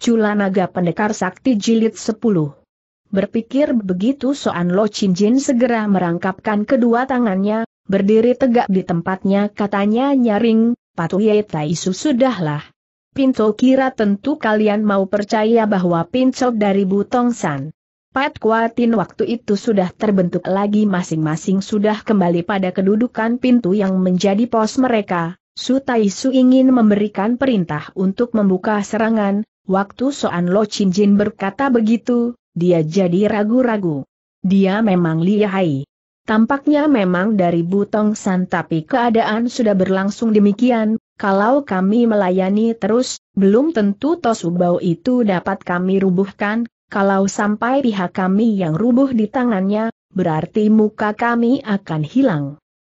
Cula Naga Pendekar Sakti Jilid 10. Berpikir begitu Soan Lo Chin Jin segera merangkapkan kedua tangannya, berdiri tegak di tempatnya katanya nyaring, Patuh Ye Taisu sudahlah. Pinto kira tentu kalian mau percaya bahwa Pinto dari Butong San. Pat Kuatin waktu itu sudah terbentuk lagi masing-masing sudah kembali pada kedudukan pintu yang menjadi pos mereka. Su Su ingin memberikan perintah untuk membuka serangan, Waktu Soan Lo Chin Jin berkata begitu, dia jadi ragu-ragu. Dia memang lihai. Tampaknya memang dari Butong San tapi keadaan sudah berlangsung demikian, kalau kami melayani terus, belum tentu Tosu Bau itu dapat kami rubuhkan, kalau sampai pihak kami yang rubuh di tangannya, berarti muka kami akan hilang.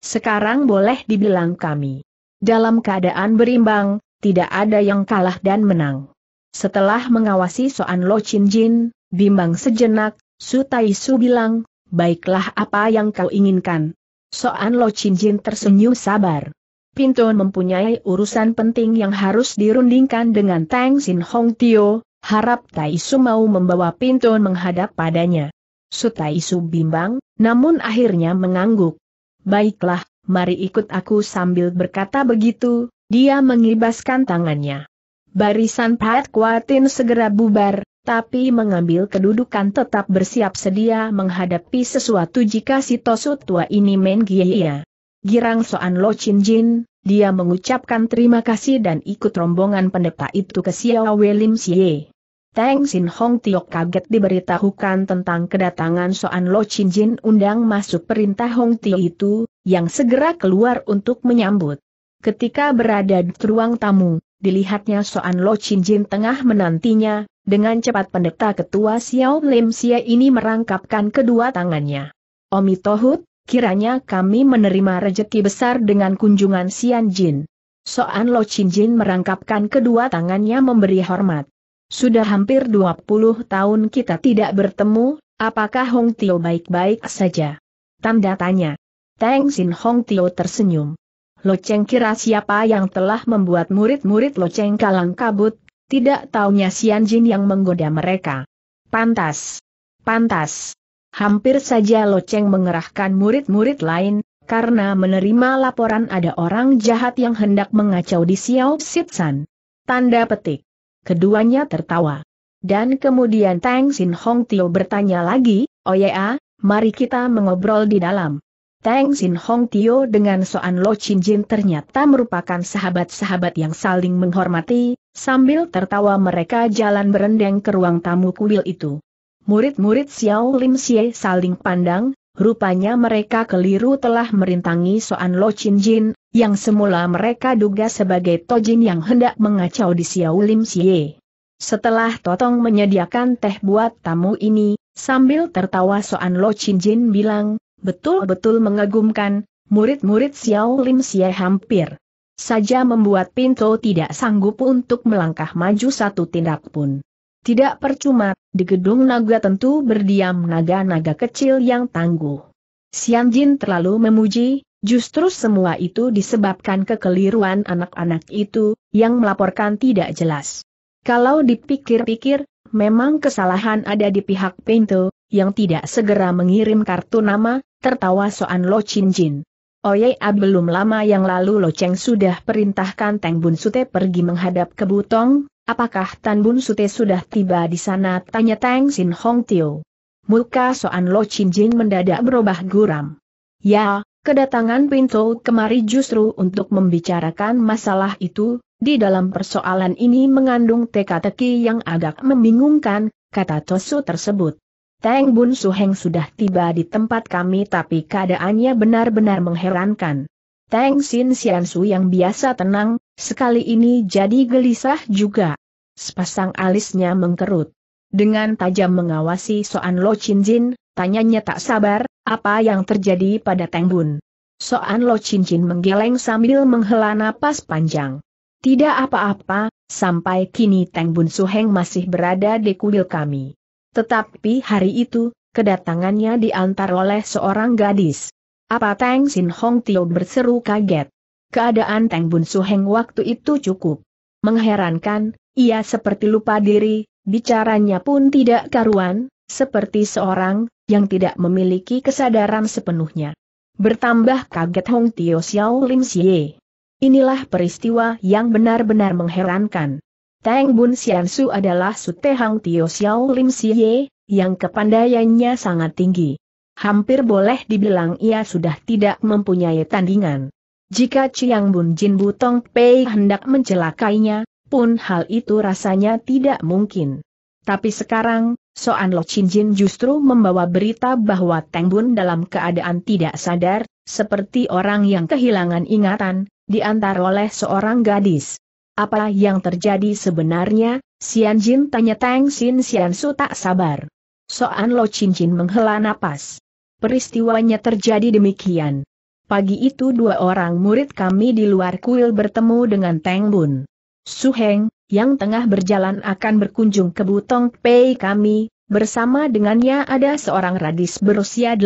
Sekarang boleh dibilang kami. Dalam keadaan berimbang, tidak ada yang kalah dan menang. Setelah mengawasi Soan Lo Chin Jin, bimbang sejenak, Su Tai Su bilang, baiklah apa yang kau inginkan. Soan Lo Chin Jin tersenyum sabar. Pintu mempunyai urusan penting yang harus dirundingkan dengan Tang Sin Hong Tio, harap Tai Su mau membawa Pintu menghadap padanya. Su Tai Su bimbang, namun akhirnya mengangguk. Baiklah, mari ikut aku sambil berkata begitu, dia mengibaskan tangannya. Barisan kuatin segera bubar, tapi mengambil kedudukan tetap bersiap sedia menghadapi sesuatu jika si Tosu tua ini main Girang Soan Lo Chin Jin, dia mengucapkan terima kasih dan ikut rombongan pendeta itu ke Siawa Welim Sie. Teng Sin Hong Tiok kaget diberitahukan tentang kedatangan Soan Lo Chin Jin undang masuk perintah Hong Tio itu, yang segera keluar untuk menyambut. Ketika berada di ruang tamu, dilihatnya Soan Lo Chin Jin tengah menantinya, dengan cepat pendeta ketua Xiao Lim Xie ini merangkapkan kedua tangannya. Omi Tohut, kiranya kami menerima rejeki besar dengan kunjungan Xian Jin. Soan Lo Chin Jin merangkapkan kedua tangannya memberi hormat. Sudah hampir 20 tahun kita tidak bertemu, apakah Hong Tio baik-baik saja? Tanda tanya. Teng Sin Hong Tio tersenyum. Loceng kira siapa yang telah membuat murid-murid Loceng kalang kabut, tidak taunya Sian Jin yang menggoda mereka. Pantas. Pantas. Hampir saja Loceng mengerahkan murid-murid lain, karena menerima laporan ada orang jahat yang hendak mengacau di Xiao Sitsan. Tanda petik. Keduanya tertawa. Dan kemudian Tang Xin Hong Tio bertanya lagi, Oya, oh mari kita mengobrol di dalam. Tang Sin Hong Tio dengan Soan Lo Chin Jin ternyata merupakan sahabat-sahabat yang saling menghormati, sambil tertawa mereka jalan berendeng ke ruang tamu kuil itu. Murid-murid Xiao Lim Xie saling pandang, rupanya mereka keliru telah merintangi Soan Lo Chin Jin, yang semula mereka duga sebagai Tojin yang hendak mengacau di Xiao Lim Xie. Setelah Totong menyediakan teh buat tamu ini, sambil tertawa Soan Lo Chin Jin bilang, betul-betul mengagumkan, murid-murid Xiao Lim Xie hampir saja membuat Pinto tidak sanggup untuk melangkah maju satu tindak pun. Tidak percuma, di gedung naga tentu berdiam naga-naga kecil yang tangguh. Xian Jin terlalu memuji, justru semua itu disebabkan kekeliruan anak-anak itu, yang melaporkan tidak jelas. Kalau dipikir-pikir, memang kesalahan ada di pihak Pinto, yang tidak segera mengirim kartu nama, tertawa Soan Lo Chin Jin. Oh A ah, belum lama yang lalu Lo Cheng sudah perintahkan Tang Bun Sute pergi menghadap ke Butong, apakah Tan Bun Sute sudah tiba di sana? Tanya Tang Sin Hong Tio. Muka Soan Lo Chin Jin mendadak berubah guram. Ya, kedatangan Pinto kemari justru untuk membicarakan masalah itu, di dalam persoalan ini mengandung teka-teki yang agak membingungkan, kata Tosu tersebut. Teng Bun Suheng sudah tiba di tempat kami tapi keadaannya benar-benar mengherankan. Tang Sin Su yang biasa tenang, sekali ini jadi gelisah juga. Sepasang alisnya mengkerut. Dengan tajam mengawasi Soan Lo Chin Jin, tanyanya tak sabar, apa yang terjadi pada Teng Bun. Soan Lo Chin Jin menggeleng sambil menghela napas panjang. Tidak apa-apa, sampai kini Teng Bun Suheng masih berada di kuil kami. Tetapi hari itu, kedatangannya diantar oleh seorang gadis. Apa Tang Sin Hong Tio berseru kaget. Keadaan Tang Bun Heng waktu itu cukup mengherankan, ia seperti lupa diri, bicaranya pun tidak karuan, seperti seorang yang tidak memiliki kesadaran sepenuhnya. Bertambah kaget Hong Tio Xiao Lim Xie. Inilah peristiwa yang benar-benar mengherankan. Tang Bun Sian Su adalah Sute Hang Tio Xiao Lim Siye, yang kepandaiannya sangat tinggi. Hampir boleh dibilang ia sudah tidak mempunyai tandingan. Jika Chiang Bun Jin Butong Pei hendak mencelakainya, pun hal itu rasanya tidak mungkin. Tapi sekarang, Soan Lo Chin Jin justru membawa berita bahwa Tang Bun dalam keadaan tidak sadar, seperti orang yang kehilangan ingatan, diantar oleh seorang gadis. Apa yang terjadi sebenarnya? Sian Jin tanya Tang Xin Xian Su tak sabar. Soan Lo Cincin menghela napas. Peristiwanya terjadi demikian. Pagi itu dua orang murid kami di luar kuil bertemu dengan Tang Bun. Su Heng yang tengah berjalan akan berkunjung ke Butong Pei kami, bersama dengannya ada seorang radis berusia 18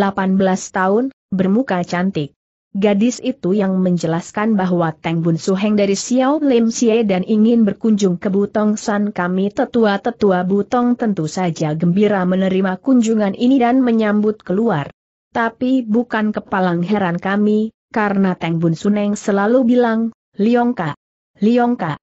tahun, bermuka cantik. Gadis itu yang menjelaskan bahwa Teng Bun Suheng dari Xiao Lim Xie dan ingin berkunjung ke Butong San kami tetua-tetua Butong tentu saja gembira menerima kunjungan ini dan menyambut keluar. Tapi bukan kepalang heran kami, karena Teng Bun Suneng selalu bilang, Liongka, Liongka,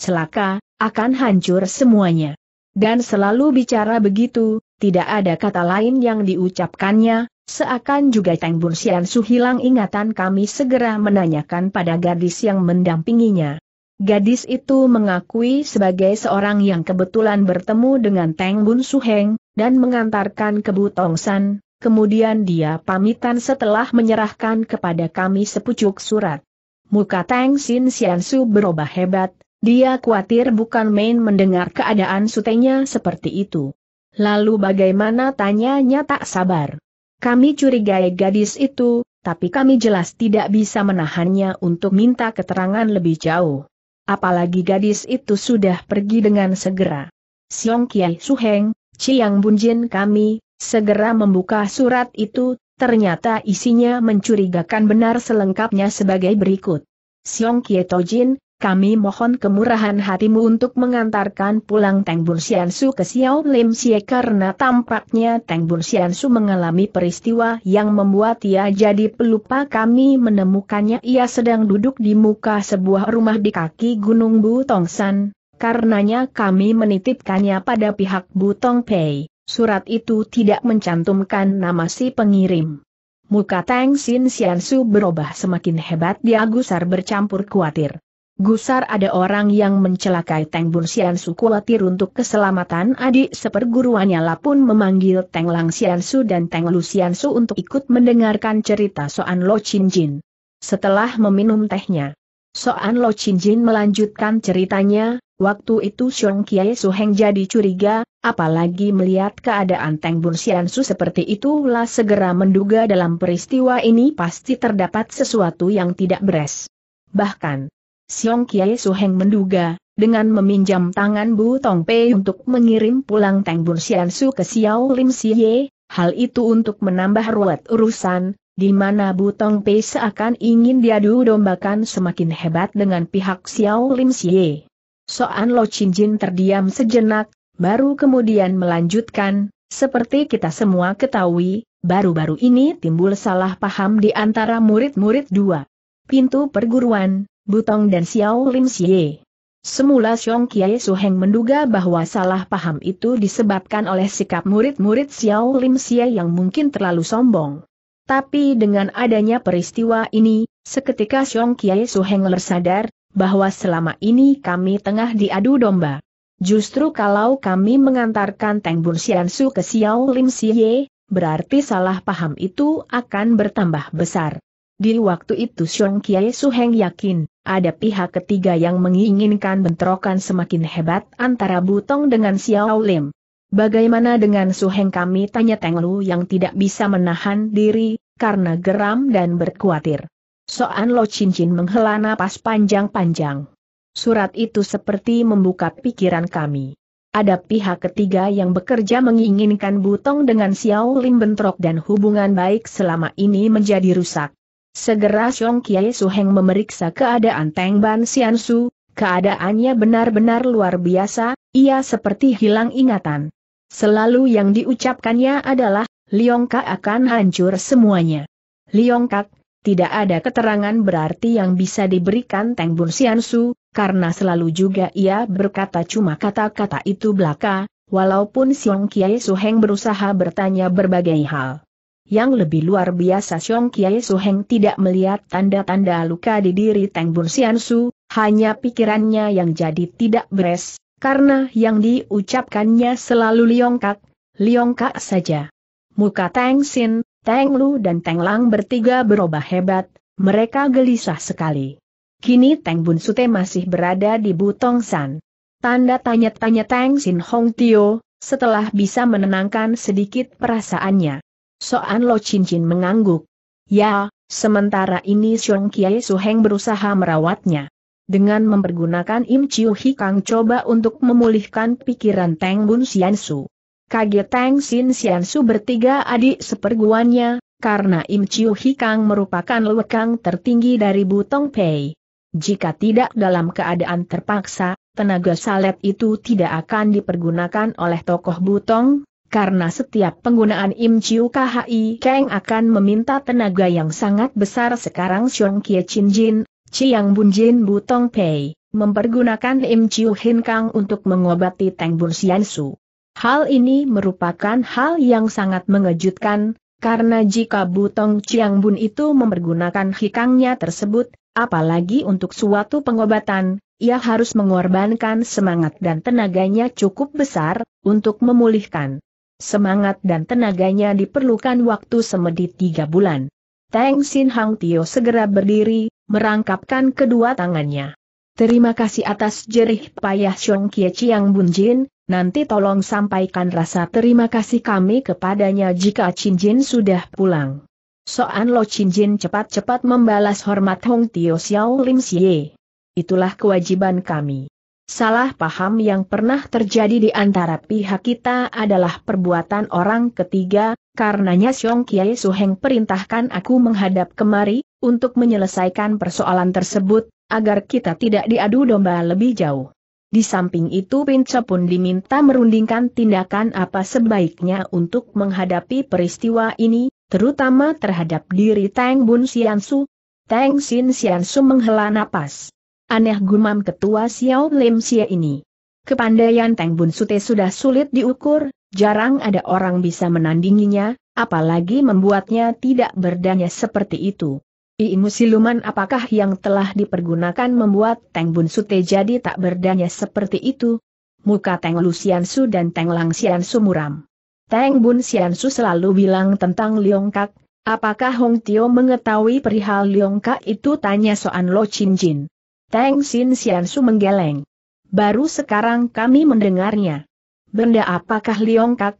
celaka, akan hancur semuanya. Dan selalu bicara begitu, tidak ada kata lain yang diucapkannya, Seakan juga Tang Bun Sian Su hilang ingatan kami segera menanyakan pada gadis yang mendampinginya. Gadis itu mengakui sebagai seorang yang kebetulan bertemu dengan Tang Bun Su Heng, dan mengantarkan ke Butong San, kemudian dia pamitan setelah menyerahkan kepada kami sepucuk surat. Muka Tang Sin Sian Su berubah hebat, dia khawatir bukan main mendengar keadaan sutenya seperti itu. Lalu bagaimana tanyanya tak sabar. Kami curigai gadis itu, tapi kami jelas tidak bisa menahannya untuk minta keterangan lebih jauh. Apalagi gadis itu sudah pergi dengan segera. Siong Kiai Suheng, Chiang Bunjin kami, segera membuka surat itu, ternyata isinya mencurigakan benar selengkapnya sebagai berikut. Siong Kiai Tojin, kami mohon kemurahan hatimu untuk mengantarkan pulang Teng Bun ke Xiao Lim Xie karena tampaknya Teng Bun mengalami peristiwa yang membuat ia jadi pelupa kami menemukannya ia sedang duduk di muka sebuah rumah di kaki Gunung Bu Butongsan, karenanya kami menitipkannya pada pihak Butong Pei. Surat itu tidak mencantumkan nama si pengirim. Muka Tang Xin Xiansu berubah semakin hebat dia gusar bercampur khawatir. Gusar ada orang yang mencelakai Teng Sian Su khawatir untuk keselamatan adik seperguruannya lah pun memanggil Teng Lang Sian Su dan Teng Lu Sian Su untuk ikut mendengarkan cerita Soan Lo Chin Jin. Setelah meminum tehnya, Soan Lo Chin Jin melanjutkan ceritanya, waktu itu Xiong Kiai Su Heng jadi curiga, apalagi melihat keadaan Teng Sian Su seperti itulah segera menduga dalam peristiwa ini pasti terdapat sesuatu yang tidak beres. Bahkan, Siong Kiai Suheng menduga, dengan meminjam tangan Bu Tong Pei untuk mengirim pulang Teng Bun Sian Su ke Xiao Lim Siye, hal itu untuk menambah ruwet urusan, di mana Bu Tong Pei seakan ingin diadu dombakan semakin hebat dengan pihak Xiao Lim Siye. Soan Lo Chin Jin terdiam sejenak, baru kemudian melanjutkan, seperti kita semua ketahui, baru-baru ini timbul salah paham di antara murid-murid dua. Pintu perguruan, Butong dan Xiao Lim Xie. Semula Xiong Kiai Suheng menduga bahwa salah paham itu disebabkan oleh sikap murid-murid Xiao Lim Xie yang mungkin terlalu sombong. Tapi dengan adanya peristiwa ini, seketika Xiong Kiai Suheng lersadar bahwa selama ini kami tengah diadu domba. Justru kalau kami mengantarkan Teng Bun Su ke Xiao Lim Xie, berarti salah paham itu akan bertambah besar. Di waktu itu Xiong Kiai Suheng yakin, ada pihak ketiga yang menginginkan bentrokan semakin hebat antara Butong dengan Xiao Lim. Bagaimana dengan Suheng kami tanya Teng Lu yang tidak bisa menahan diri, karena geram dan berkhawatir. Soan Lo Cincin menghela napas panjang-panjang. Surat itu seperti membuka pikiran kami. Ada pihak ketiga yang bekerja menginginkan Butong dengan Xiao Lim bentrok dan hubungan baik selama ini menjadi rusak. Segera Xiong Kiai Suheng memeriksa keadaan Teng Ban Sian Su, keadaannya benar-benar luar biasa, ia seperti hilang ingatan. Selalu yang diucapkannya adalah, Kak akan hancur semuanya. Liongkak, tidak ada keterangan berarti yang bisa diberikan Teng Bun Sian Su, karena selalu juga ia berkata cuma kata-kata itu belaka, walaupun Song Kiai Suheng berusaha bertanya berbagai hal. Yang lebih luar biasa Xiong Kiai Heng tidak melihat tanda-tanda luka di diri Teng Bun Sian Su, hanya pikirannya yang jadi tidak beres, karena yang diucapkannya selalu liongkak, liongkak saja. Muka Teng Sin, Teng Lu dan Teng Lang bertiga berubah hebat, mereka gelisah sekali. Kini Teng Bun Sute masih berada di Butong San. Tanda tanya-tanya Teng Sin Hong Tio, setelah bisa menenangkan sedikit perasaannya. Soan Lo Cincin mengangguk. Ya, sementara ini Xiong Kiai Heng berusaha merawatnya. Dengan mempergunakan Im Chiu Hikang coba untuk memulihkan pikiran Teng Bun Su. Kaget Teng Sin Su bertiga adik seperguannya, karena Im Chiu Hikang merupakan lewekang tertinggi dari Butong Pei. Jika tidak dalam keadaan terpaksa, tenaga salet itu tidak akan dipergunakan oleh tokoh Butong, karena setiap penggunaan Im Chiu KHI Kang akan meminta tenaga yang sangat besar sekarang Xiong Kie Chin Jin, Chiang Bun Jin Butong Pei, mempergunakan Im Chiu Hin Kang untuk mengobati Teng Bun Sian Su. Hal ini merupakan hal yang sangat mengejutkan, karena jika Butong Chiang Bun itu mempergunakan hikangnya tersebut, apalagi untuk suatu pengobatan, ia harus mengorbankan semangat dan tenaganya cukup besar, untuk memulihkan semangat dan tenaganya diperlukan waktu semedit tiga bulan. Teng Sin Hang Tio segera berdiri, merangkapkan kedua tangannya. Terima kasih atas jerih payah Xiong Kie Chiang Jin. nanti tolong sampaikan rasa terima kasih kami kepadanya jika Chin Jin sudah pulang. Soan Lo Chin Jin cepat-cepat membalas hormat Hong Tio Xiao Lim Xie. Itulah kewajiban kami. Salah paham yang pernah terjadi di antara pihak kita adalah perbuatan orang ketiga, karenanya Siong Kiai Suheng perintahkan aku menghadap kemari, untuk menyelesaikan persoalan tersebut, agar kita tidak diadu domba lebih jauh. Di samping itu Pince pun diminta merundingkan tindakan apa sebaiknya untuk menghadapi peristiwa ini, terutama terhadap diri Tang Bun Siansu. Tang Sin Siansu menghela napas. Aneh gumam ketua Xiao Lim Xie ini. Kepandaian Teng Bun Sute sudah sulit diukur, jarang ada orang bisa menandinginya, apalagi membuatnya tidak berdaya seperti itu. Ilmu siluman apakah yang telah dipergunakan membuat Teng Bun Sute jadi tak berdaya seperti itu? Muka Teng Su dan Teng Lang Siansu muram. Teng Bun Su selalu bilang tentang Liong Kak, apakah Hong Tio mengetahui perihal Liong Kak itu tanya Soan Lo Chin Jin. Tang Xin Xiansu menggeleng. Baru sekarang kami mendengarnya. Benda apakah Liongkak,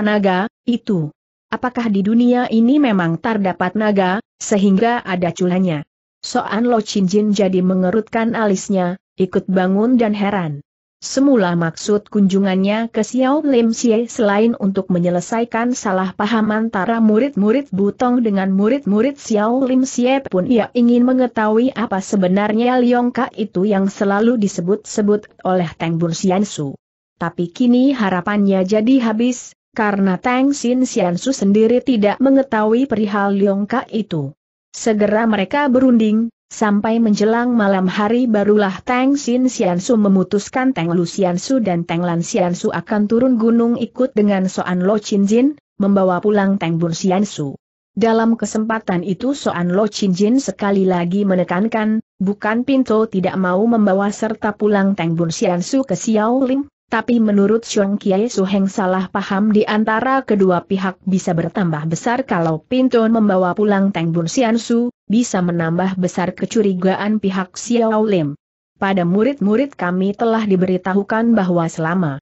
naga itu? Apakah di dunia ini memang terdapat naga, sehingga ada culanya? Soan Lo Chin Jin jadi mengerutkan alisnya, ikut bangun dan heran. Semula maksud kunjungannya ke Xiao Lim Xie selain untuk menyelesaikan salah paham antara murid-murid Butong dengan murid-murid Xiao Lim Xie pun ia ingin mengetahui apa sebenarnya Ka itu yang selalu disebut-sebut oleh Teng Bun Su. Tapi kini harapannya jadi habis, karena Tang Xian Su sendiri tidak mengetahui perihal Ka itu. Segera mereka berunding, Sampai menjelang malam hari barulah Tang Xin Su memutuskan Tang Lu Su dan Tang Lan Su akan turun gunung ikut dengan Soan Lo Chin Jin, membawa pulang Tang Bun Su. Dalam kesempatan itu Soan Lo Chin Jin sekali lagi menekankan, bukan Pinto tidak mau membawa serta pulang Tang Bun Su ke Xiao Lim, tapi menurut Xiong Kiai Su Heng salah paham di antara kedua pihak bisa bertambah besar kalau Pinto membawa pulang Tang Bun Su, bisa menambah besar kecurigaan pihak Xiao Lim. Pada murid-murid kami telah diberitahukan bahwa selama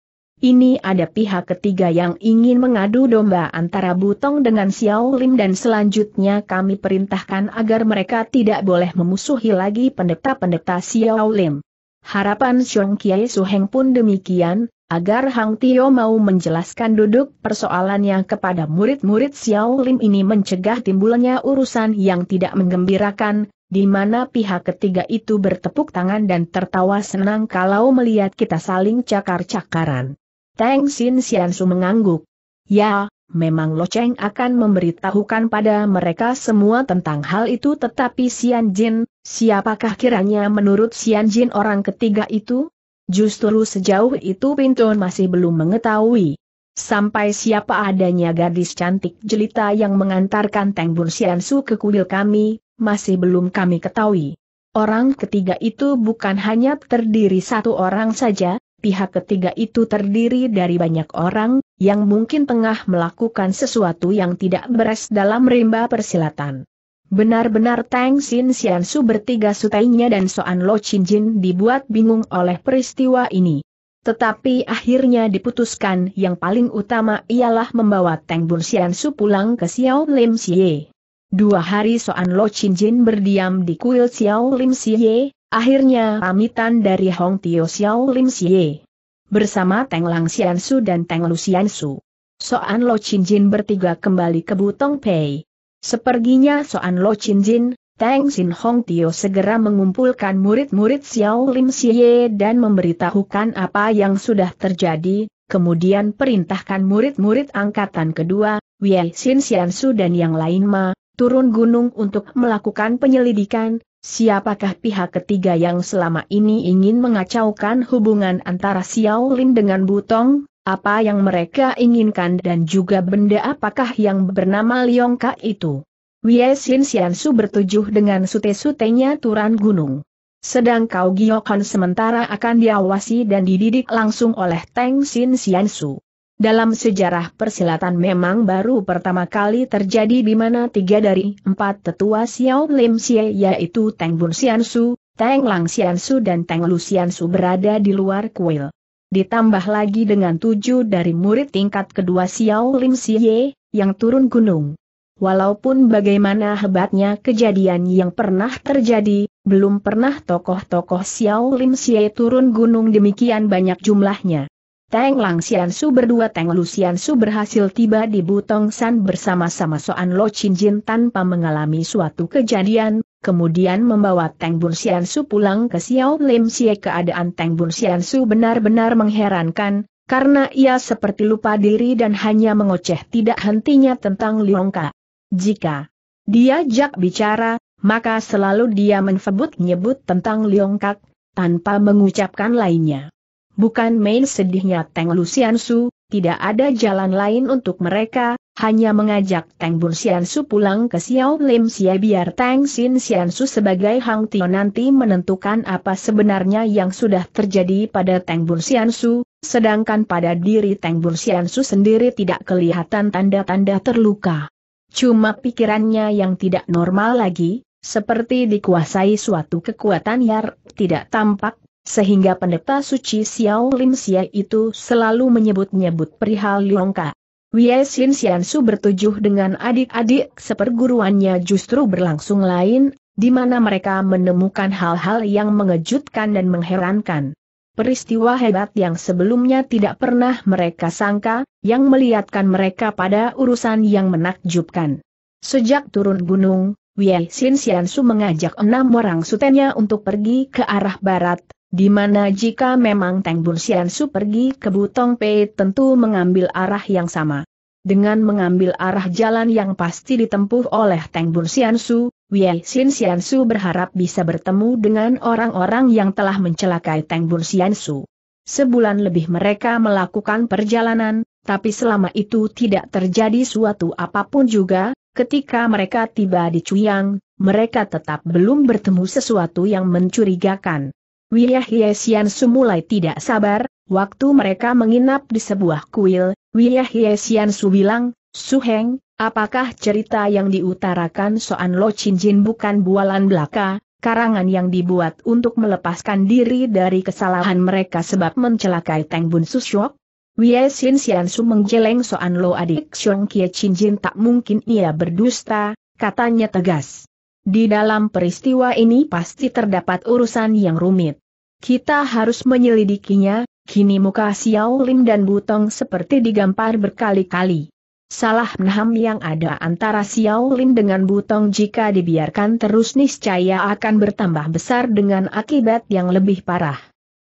ini ada pihak ketiga yang ingin mengadu domba antara Butong dengan Xiao Lim dan selanjutnya kami perintahkan agar mereka tidak boleh memusuhi lagi pendeta-pendeta Xiao Lim. Harapan Xiong Kiai Suheng pun demikian, agar Hang Tio mau menjelaskan duduk persoalannya kepada murid-murid Xiao Lim ini mencegah timbulnya urusan yang tidak menggembirakan, di mana pihak ketiga itu bertepuk tangan dan tertawa senang kalau melihat kita saling cakar-cakaran. Tang Xin Xiansu mengangguk. Ya, memang Lo Cheng akan memberitahukan pada mereka semua tentang hal itu tetapi Xian Jin, siapakah kiranya menurut Xian Jin orang ketiga itu? Justru sejauh itu Pinton masih belum mengetahui. Sampai siapa adanya gadis cantik jelita yang mengantarkan Teng Bun Su ke kuil kami, masih belum kami ketahui. Orang ketiga itu bukan hanya terdiri satu orang saja, pihak ketiga itu terdiri dari banyak orang, yang mungkin tengah melakukan sesuatu yang tidak beres dalam rimba persilatan. Benar-benar Tang Xin Xian Su bertiga sutainya dan Soan Lo Chin Jin dibuat bingung oleh peristiwa ini. Tetapi akhirnya diputuskan yang paling utama ialah membawa Tang Bun Xian Su pulang ke Xiao Lim Xie. Dua hari Soan Lo Chin Jin berdiam di kuil Xiao Lim Xie, akhirnya pamitan dari Hong Tio Xiao Lim Xie. Bersama Tang Lang Xian Su dan Tang Lu Xian Su. Soan Lo Chin Jin bertiga kembali ke Butong Pei. Seperginya Soan Lo Chin Jin, Tang Sin Hong Tio segera mengumpulkan murid-murid Xiao Lim Xie dan memberitahukan apa yang sudah terjadi, kemudian perintahkan murid-murid angkatan kedua, Wei Xin Xian Su dan yang lain ma, turun gunung untuk melakukan penyelidikan, siapakah pihak ketiga yang selama ini ingin mengacaukan hubungan antara Xiao Lim dengan Butong, apa yang mereka inginkan dan juga benda apakah yang bernama Liongka itu. Wie Xin Xiansu bertujuh dengan sute-sutenya Turan Gunung. Sedang Kau Giokon sementara akan diawasi dan dididik langsung oleh Teng Xin Xiansu. Dalam sejarah persilatan memang baru pertama kali terjadi di mana tiga dari empat tetua Xiao Lim Xie yaitu Teng Bun Xiansu, Teng Lang Xiansu dan Teng Lu Xiansu berada di luar kuil ditambah lagi dengan tujuh dari murid tingkat kedua Xiao Lim Xie, yang turun gunung. Walaupun bagaimana hebatnya kejadian yang pernah terjadi, belum pernah tokoh-tokoh Xiao Lim Xie turun gunung demikian banyak jumlahnya. Teng Lang Xian Su berdua Teng Lu Xian Su berhasil tiba di Butong San bersama-sama Soan Lo Chin Jin tanpa mengalami suatu kejadian, kemudian membawa Teng Bun Sian Su pulang ke Xiao Lim Xie keadaan Teng Bun Sian Su benar-benar mengherankan, karena ia seperti lupa diri dan hanya mengoceh tidak hentinya tentang Ka. Jika dia jak bicara, maka selalu dia menyebut-nyebut tentang Ka, tanpa mengucapkan lainnya. Bukan main sedihnya Teng Lusian Su, tidak ada jalan lain untuk mereka, hanya mengajak Tang Bun Su pulang ke Xiao Lim Sia biar Tang Sin Su sebagai Hang Tio nanti menentukan apa sebenarnya yang sudah terjadi pada Tang Bun Su, sedangkan pada diri Tang Bun Su sendiri tidak kelihatan tanda-tanda terluka. Cuma pikirannya yang tidak normal lagi, seperti dikuasai suatu kekuatan yang tidak tampak sehingga pendeta suci Xiao Lim Sia itu selalu menyebut-nyebut perihal Liongka. Wie Xin Su bertujuh dengan adik-adik seperguruannya justru berlangsung lain, di mana mereka menemukan hal-hal yang mengejutkan dan mengherankan. Peristiwa hebat yang sebelumnya tidak pernah mereka sangka, yang melihatkan mereka pada urusan yang menakjubkan. Sejak turun gunung, Wie Xin Su mengajak enam orang sutenya untuk pergi ke arah barat, di mana jika memang Teng Bun Sian Su pergi ke Butong Pei tentu mengambil arah yang sama. Dengan mengambil arah jalan yang pasti ditempuh oleh Teng Bun Sian Su, Wei Xin Sian Su berharap bisa bertemu dengan orang-orang yang telah mencelakai Teng Bun Sian Su. Sebulan lebih mereka melakukan perjalanan, tapi selama itu tidak terjadi suatu apapun juga, ketika mereka tiba di Cuyang, mereka tetap belum bertemu sesuatu yang mencurigakan. Wiyah Yesian mulai tidak sabar, waktu mereka menginap di sebuah kuil, Wiyah Yesian bilang, Suheng, apakah cerita yang diutarakan Soan Lo Jin bukan bualan belaka, karangan yang dibuat untuk melepaskan diri dari kesalahan mereka sebab mencelakai Teng Bun Susyok? Wei Sian Su menggeleng Soan Lo adik Xiong Kie Chin Jin tak mungkin ia berdusta, katanya tegas. Di dalam peristiwa ini pasti terdapat urusan yang rumit. Kita harus menyelidikinya, kini muka Xiao Lim dan Butong seperti digampar berkali-kali. Salah menham yang ada antara Xiao Lim dengan Butong jika dibiarkan terus niscaya akan bertambah besar dengan akibat yang lebih parah.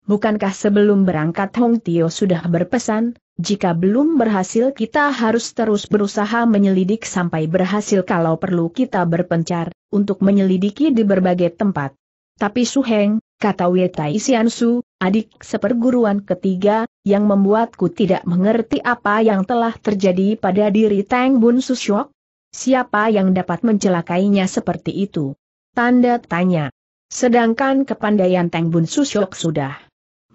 Bukankah sebelum berangkat Hong Tio sudah berpesan, jika belum berhasil kita harus terus berusaha menyelidik sampai berhasil kalau perlu kita berpencar, untuk menyelidiki di berbagai tempat. Tapi Su Heng, kata Wetai Siansu, adik seperguruan ketiga, yang membuatku tidak mengerti apa yang telah terjadi pada diri Tang Bun Susyok. Siapa yang dapat mencelakainya seperti itu? Tanda tanya. Sedangkan kepandaian Tang Bun Susyok sudah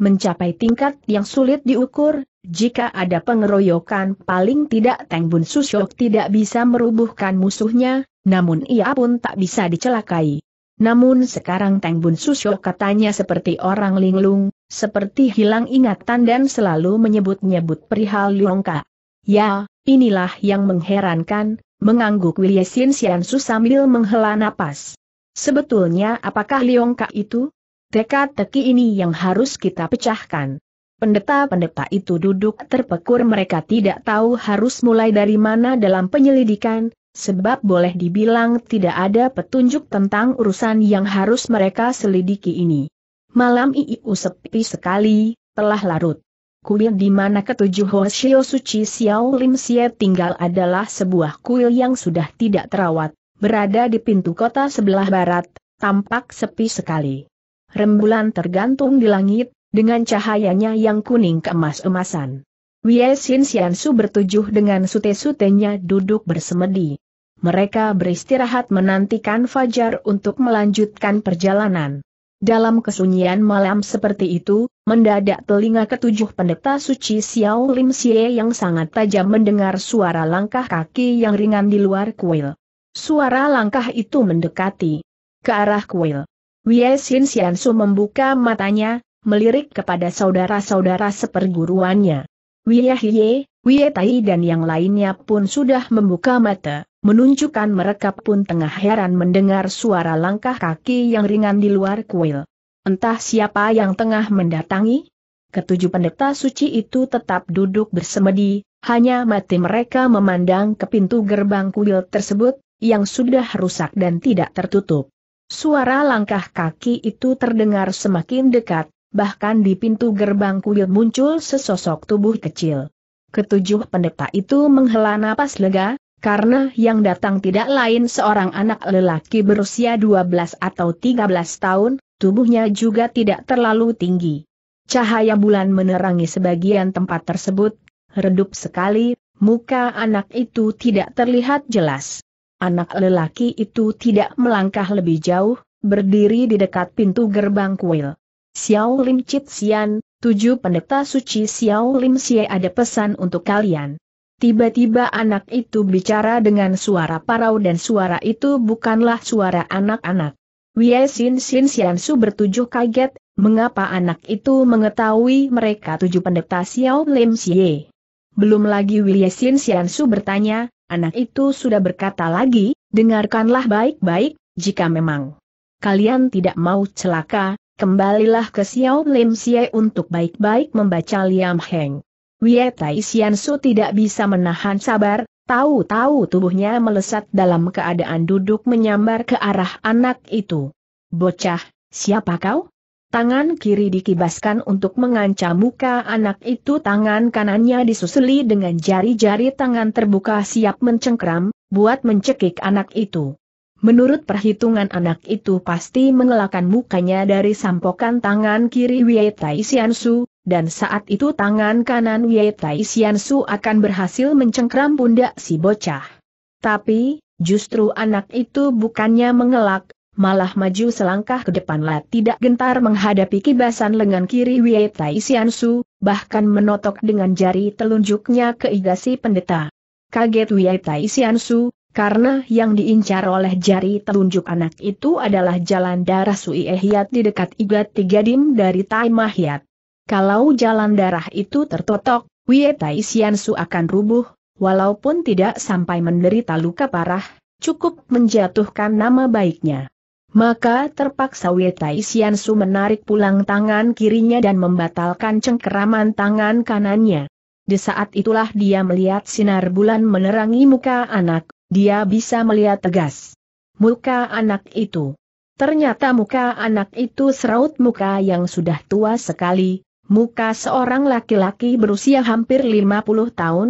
mencapai tingkat yang sulit diukur, jika ada pengeroyokan paling tidak Tang Bun Susyok tidak bisa merubuhkan musuhnya, namun ia pun tak bisa dicelakai. Namun sekarang Teng Bun Susyo katanya seperti orang linglung, seperti hilang ingatan dan selalu menyebut-nyebut perihal Liongka. Ya, inilah yang mengherankan, mengangguk Sian Siansu sambil menghela napas. Sebetulnya apakah Liongka itu? Teka-teki ini yang harus kita pecahkan. Pendeta-pendeta itu duduk terpekur mereka tidak tahu harus mulai dari mana dalam penyelidikan, sebab boleh dibilang tidak ada petunjuk tentang urusan yang harus mereka selidiki ini. Malam Iiu sepi sekali, telah larut. Kuil di mana ketujuh Hoshio Suci Xiao Lim Xie tinggal adalah sebuah kuil yang sudah tidak terawat, berada di pintu kota sebelah barat, tampak sepi sekali. Rembulan tergantung di langit, dengan cahayanya yang kuning keemas-emasan. Xin Xiansu bertujuh dengan sute-sutenya duduk bersemedi mereka beristirahat menantikan fajar untuk melanjutkan perjalanan. Dalam kesunyian malam seperti itu, mendadak telinga ketujuh pendeta suci Xiao Lim Xie yang sangat tajam mendengar suara langkah kaki yang ringan di luar kuil. Suara langkah itu mendekati ke arah kuil. Wei Xin Xiansu membuka matanya, melirik kepada saudara-saudara seperguruannya. Wiyahye, Wietai dan yang lainnya pun sudah membuka mata, menunjukkan mereka pun tengah heran mendengar suara langkah kaki yang ringan di luar kuil. Entah siapa yang tengah mendatangi? Ketujuh pendeta suci itu tetap duduk bersemedi, hanya mati mereka memandang ke pintu gerbang kuil tersebut, yang sudah rusak dan tidak tertutup. Suara langkah kaki itu terdengar semakin dekat, bahkan di pintu gerbang kuil muncul sesosok tubuh kecil. Ketujuh pendeta itu menghela napas lega, karena yang datang tidak lain seorang anak lelaki berusia 12 atau 13 tahun, tubuhnya juga tidak terlalu tinggi. Cahaya bulan menerangi sebagian tempat tersebut, redup sekali, muka anak itu tidak terlihat jelas. Anak lelaki itu tidak melangkah lebih jauh, berdiri di dekat pintu gerbang kuil. Xiao Lim Chit Sian, tujuh pendeta suci Xiao Lim Xie ada pesan untuk kalian. Tiba-tiba anak itu bicara dengan suara parau dan suara itu bukanlah suara anak-anak. Wei Xin Xin Xian Su bertujuh kaget, mengapa anak itu mengetahui mereka tujuh pendeta Xiao Lim Xie. Belum lagi Wei Xin Xian Su bertanya, anak itu sudah berkata lagi, dengarkanlah baik-baik, jika memang kalian tidak mau celaka, Kembalilah ke Xiao Lim Xie untuk baik-baik membaca Liam Heng. Wie Tai Xian Su tidak bisa menahan sabar, tahu-tahu tubuhnya melesat dalam keadaan duduk menyambar ke arah anak itu. Bocah, siapa kau? Tangan kiri dikibaskan untuk mengancam muka anak itu tangan kanannya disusuli dengan jari-jari tangan terbuka siap mencengkram, buat mencekik anak itu. Menurut perhitungan anak itu pasti mengelakkan mukanya dari sampokan tangan kiri Wei Tai Xiansu, dan saat itu tangan kanan Wei Tai Xiansu akan berhasil mencengkram pundak si bocah. Tapi, justru anak itu bukannya mengelak, malah maju selangkah ke depan lah tidak gentar menghadapi kibasan lengan kiri Wei Tai Xiansu, bahkan menotok dengan jari telunjuknya ke igasi pendeta. Kaget Wei Tai Xiansu, karena yang diincar oleh jari telunjuk anak itu adalah jalan darah Sui Ehyat di dekat Igat Tiga Dim dari Tai Mahyat. Kalau jalan darah itu tertotok, Wie Tai Sian Su akan rubuh, walaupun tidak sampai menderita luka parah, cukup menjatuhkan nama baiknya. Maka terpaksa Wetai Su menarik pulang tangan kirinya dan membatalkan cengkeraman tangan kanannya. Di saat itulah dia melihat sinar bulan menerangi muka anak dia bisa melihat tegas. Muka anak itu. Ternyata muka anak itu seraut muka yang sudah tua sekali, muka seorang laki-laki berusia hampir 50 tahun.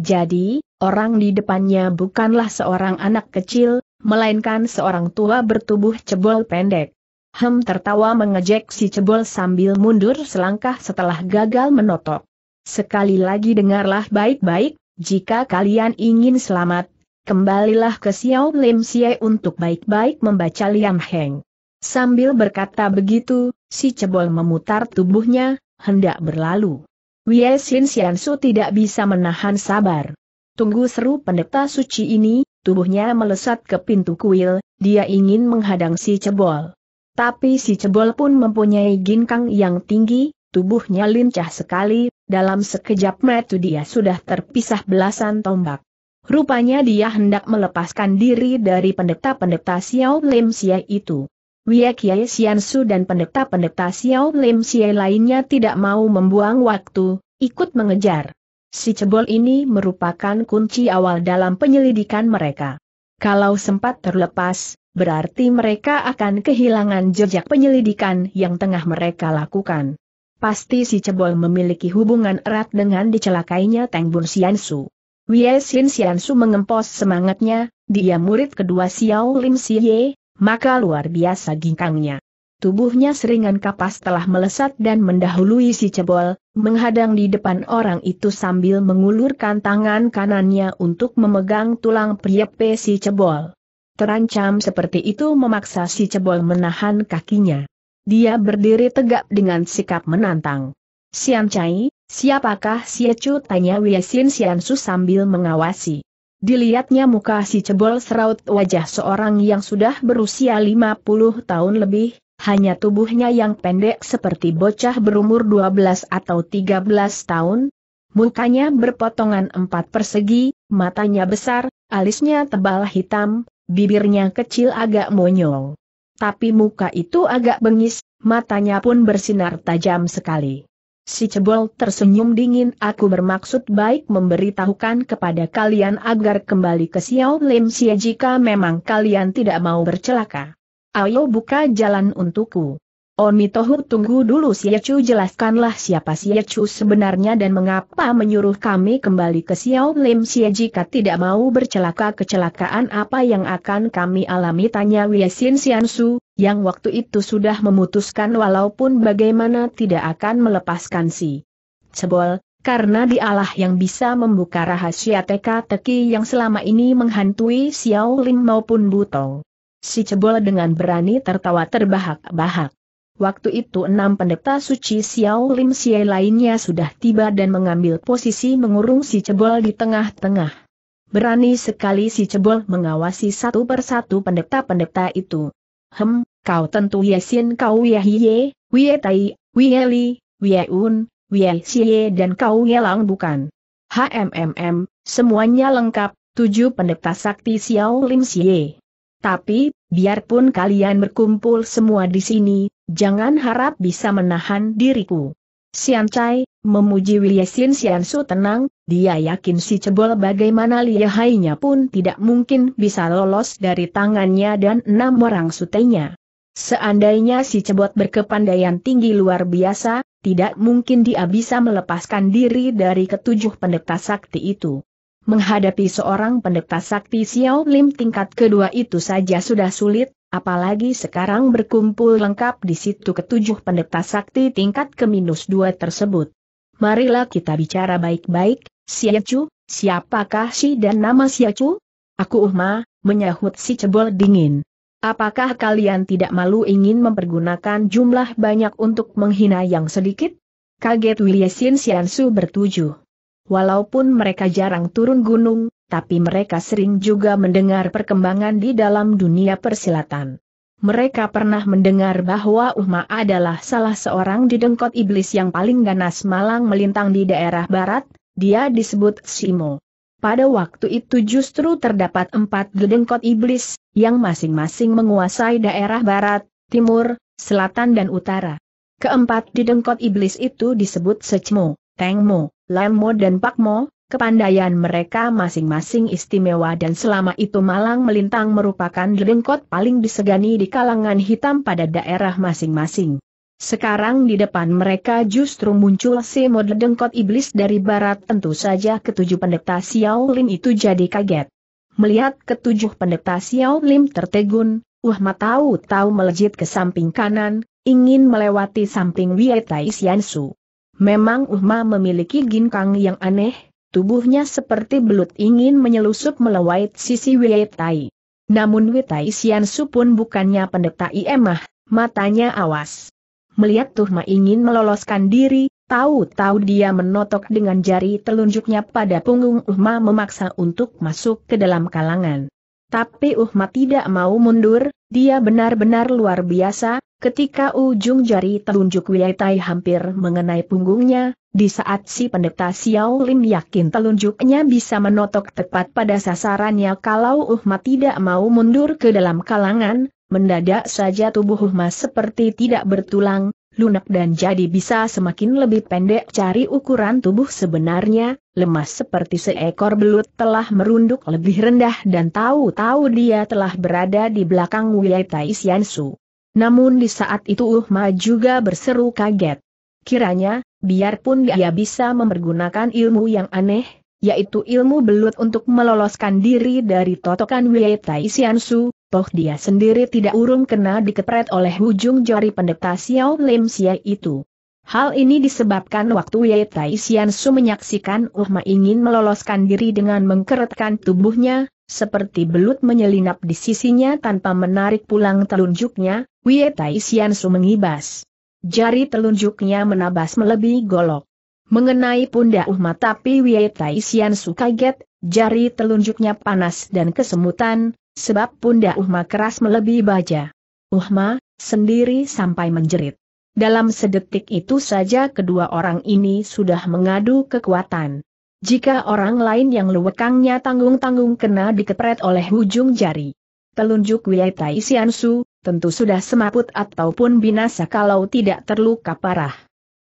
Jadi, orang di depannya bukanlah seorang anak kecil, melainkan seorang tua bertubuh cebol pendek. Hem tertawa mengejek si cebol sambil mundur selangkah setelah gagal menotok. Sekali lagi dengarlah baik-baik, jika kalian ingin selamat, kembalilah ke Xiao Lim Xie untuk baik-baik membaca Liam Heng. Sambil berkata begitu, si cebol memutar tubuhnya, hendak berlalu. Wei Xin Su tidak bisa menahan sabar. Tunggu seru pendeta suci ini, tubuhnya melesat ke pintu kuil, dia ingin menghadang si cebol. Tapi si cebol pun mempunyai ginkang yang tinggi, tubuhnya lincah sekali, dalam sekejap metu dia sudah terpisah belasan tombak. Rupanya dia hendak melepaskan diri dari pendeta-pendeta Xiao Lim Xie itu. Wia Kiai Su dan pendeta-pendeta Xiao Lim Xie lainnya tidak mau membuang waktu, ikut mengejar. Si cebol ini merupakan kunci awal dalam penyelidikan mereka. Kalau sempat terlepas, berarti mereka akan kehilangan jejak penyelidikan yang tengah mereka lakukan. Pasti si cebol memiliki hubungan erat dengan dicelakainya Teng Bun Su. Wei Xin Xiansu mengempos semangatnya, dia murid kedua Xiao Lim Xie, maka luar biasa ginkangnya. Tubuhnya seringan kapas telah melesat dan mendahului si cebol, menghadang di depan orang itu sambil mengulurkan tangan kanannya untuk memegang tulang priepe si cebol. Terancam seperti itu memaksa si cebol menahan kakinya. Dia berdiri tegak dengan sikap menantang. Sian Chai, Siapakah si Ecu tanya Wiesin Siansu sambil mengawasi. Dilihatnya muka si cebol seraut wajah seorang yang sudah berusia 50 tahun lebih, hanya tubuhnya yang pendek seperti bocah berumur 12 atau 13 tahun. Mukanya berpotongan empat persegi, matanya besar, alisnya tebal hitam, bibirnya kecil agak monyol. Tapi muka itu agak bengis, matanya pun bersinar tajam sekali. Si cebol tersenyum dingin aku bermaksud baik memberitahukan kepada kalian agar kembali ke Xiao Lim Xie jika memang kalian tidak mau bercelaka. Ayo buka jalan untukku. Oni Tohu tunggu dulu Xie Chu jelaskanlah siapa Xie Chu sebenarnya dan mengapa menyuruh kami kembali ke Xiao Lim Xie jika tidak mau bercelaka kecelakaan apa yang akan kami alami tanya Wiesin Xiansu, yang waktu itu sudah memutuskan walaupun bagaimana tidak akan melepaskan si Cebol, karena dialah yang bisa membuka rahasia teka-teki yang selama ini menghantui Xiao Lim maupun Butong. Si Cebol dengan berani tertawa terbahak-bahak. Waktu itu enam pendeta suci Xiao Lim Xie lainnya sudah tiba dan mengambil posisi mengurung si Cebol di tengah-tengah. Berani sekali si Cebol mengawasi satu persatu pendeta-pendeta itu. Hem, kau tentu Yesin kau Yehiye, Wietai, Wieli, Wieun, Wiesie dan kau Yelang bukan. HMMM, semuanya lengkap, tujuh pendeta sakti Xiao Lim Xie. Tapi, biarpun kalian berkumpul semua di sini, jangan harap bisa menahan diriku. Sian Memuji Sian Su tenang, dia yakin si cebol bagaimana lihainya pun tidak mungkin bisa lolos dari tangannya dan enam orang sutenya. Seandainya si cebot berkepandaian tinggi luar biasa, tidak mungkin dia bisa melepaskan diri dari ketujuh pendeta sakti itu. Menghadapi seorang pendeta sakti Xiao Lim tingkat kedua itu saja sudah sulit, apalagi sekarang berkumpul lengkap di situ ketujuh pendeta sakti tingkat ke 2 tersebut marilah kita bicara baik-baik, Siacu, siapakah si dan nama Siacu? Aku Uhma, menyahut si cebol dingin. Apakah kalian tidak malu ingin mempergunakan jumlah banyak untuk menghina yang sedikit? Kaget Wiliesin Siansu bertujuh. Walaupun mereka jarang turun gunung, tapi mereka sering juga mendengar perkembangan di dalam dunia persilatan. Mereka pernah mendengar bahwa Uhma adalah salah seorang dengkot iblis yang paling ganas malang melintang di daerah barat, dia disebut Simo. Pada waktu itu justru terdapat empat didengkot iblis, yang masing-masing menguasai daerah barat, timur, selatan dan utara. Keempat didengkot iblis itu disebut Sechmo, Tengmo, Lemmo dan Pakmo, Kepandaian mereka masing-masing istimewa dan selama itu Malang Melintang merupakan dengkot paling disegani di kalangan hitam pada daerah masing-masing. Sekarang di depan mereka justru muncul si mode dengkot iblis dari barat tentu saja ketujuh pendeta Xiao Lim itu jadi kaget. Melihat ketujuh pendeta Xiao Lim tertegun, Wah Matau tahu melejit ke samping kanan, ingin melewati samping Wietai Xiansu. Memang Uhma memiliki ginkang yang aneh, Tubuhnya seperti belut ingin menyelusup melewati sisi Wei Tai. Namun Wei Tai Sian Su pun bukannya pendeta Iemah, matanya awas. Melihat Tuhma ingin meloloskan diri, tahu-tahu dia menotok dengan jari telunjuknya pada punggung Uhma memaksa untuk masuk ke dalam kalangan. Tapi Uhma tidak mau mundur, dia benar-benar luar biasa, Ketika ujung jari telunjuk Wei Tai hampir mengenai punggungnya, di saat si pendeta Xiao Lin yakin telunjuknya bisa menotok tepat pada sasarannya kalau Uhma tidak mau mundur ke dalam kalangan, mendadak saja tubuh Uhma seperti tidak bertulang, lunak dan jadi bisa semakin lebih pendek cari ukuran tubuh sebenarnya, lemas seperti seekor belut telah merunduk lebih rendah dan tahu-tahu dia telah berada di belakang Wei Tai Xiansu. Namun di saat itu Uhma juga berseru kaget. Kiranya, biarpun dia bisa mempergunakan ilmu yang aneh, yaitu ilmu belut untuk meloloskan diri dari totokan Wei Tai Xiansu, toh dia sendiri tidak urung kena dikepret oleh ujung jari pendeta Xiao Lim itu. Hal ini disebabkan waktu Wei Tai Xiansu menyaksikan Uhma ingin meloloskan diri dengan mengkeretkan tubuhnya, seperti belut menyelinap di sisinya tanpa menarik pulang telunjuknya, Wie Tai Xiansu mengibas. Jari telunjuknya menabas melebihi golok. Mengenai pundak Uhma tapi Wie Tai Xiansu kaget, jari telunjuknya panas dan kesemutan, sebab pundak Uhma keras melebihi baja. Uhma, sendiri sampai menjerit. Dalam sedetik itu saja kedua orang ini sudah mengadu kekuatan. Jika orang lain yang lewekangnya tanggung-tanggung kena dikepret oleh ujung jari. Telunjuk Wei Tai Siansu, tentu sudah semaput ataupun binasa kalau tidak terluka parah.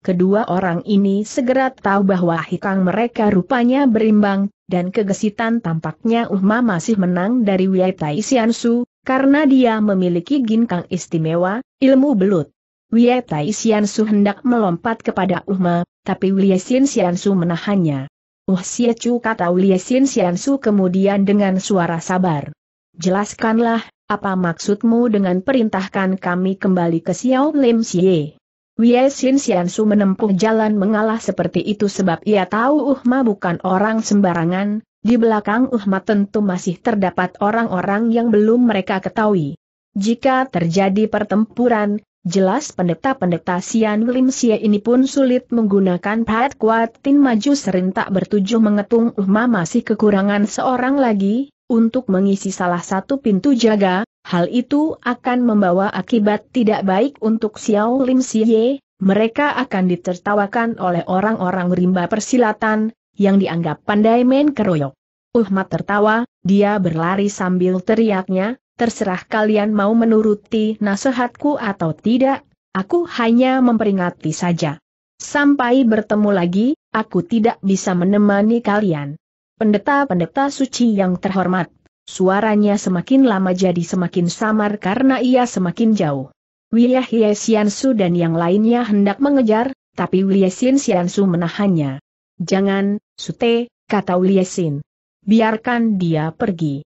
Kedua orang ini segera tahu bahwa hikang mereka rupanya berimbang, dan kegesitan tampaknya Uhma masih menang dari Wei Tai Siansu, karena dia memiliki ginkang istimewa, ilmu belut. Wei Tai Siansu hendak melompat kepada Uhma, tapi Wei Sin Siansu menahannya. Uh Siecu kata Lie Sin Siansu kemudian dengan suara sabar. Jelaskanlah, apa maksudmu dengan perintahkan kami kembali ke Xiao Lim Xie? Wei Xin Xiansu menempuh jalan mengalah seperti itu sebab ia tahu Uhma bukan orang sembarangan, di belakang Uhma tentu masih terdapat orang-orang yang belum mereka ketahui. Jika terjadi pertempuran, Jelas pendeta-pendeta Sian Lim Sia ini pun sulit menggunakan pad Kuat Tin maju serentak bertujuh mengetung Uhma masih kekurangan seorang lagi, untuk mengisi salah satu pintu jaga, hal itu akan membawa akibat tidak baik untuk Xiao Lim Sia. mereka akan ditertawakan oleh orang-orang rimba persilatan, yang dianggap pandai main keroyok. Uhmah tertawa, dia berlari sambil teriaknya, terserah kalian mau menuruti nasihatku atau tidak, aku hanya memperingati saja. Sampai bertemu lagi, aku tidak bisa menemani kalian. Pendeta-pendeta suci yang terhormat, suaranya semakin lama jadi semakin samar karena ia semakin jauh. Wiyah Yesiansu dan yang lainnya hendak mengejar, tapi Wilyasin Siansu menahannya. Jangan, Sute, kata Wilyasin. Biarkan dia pergi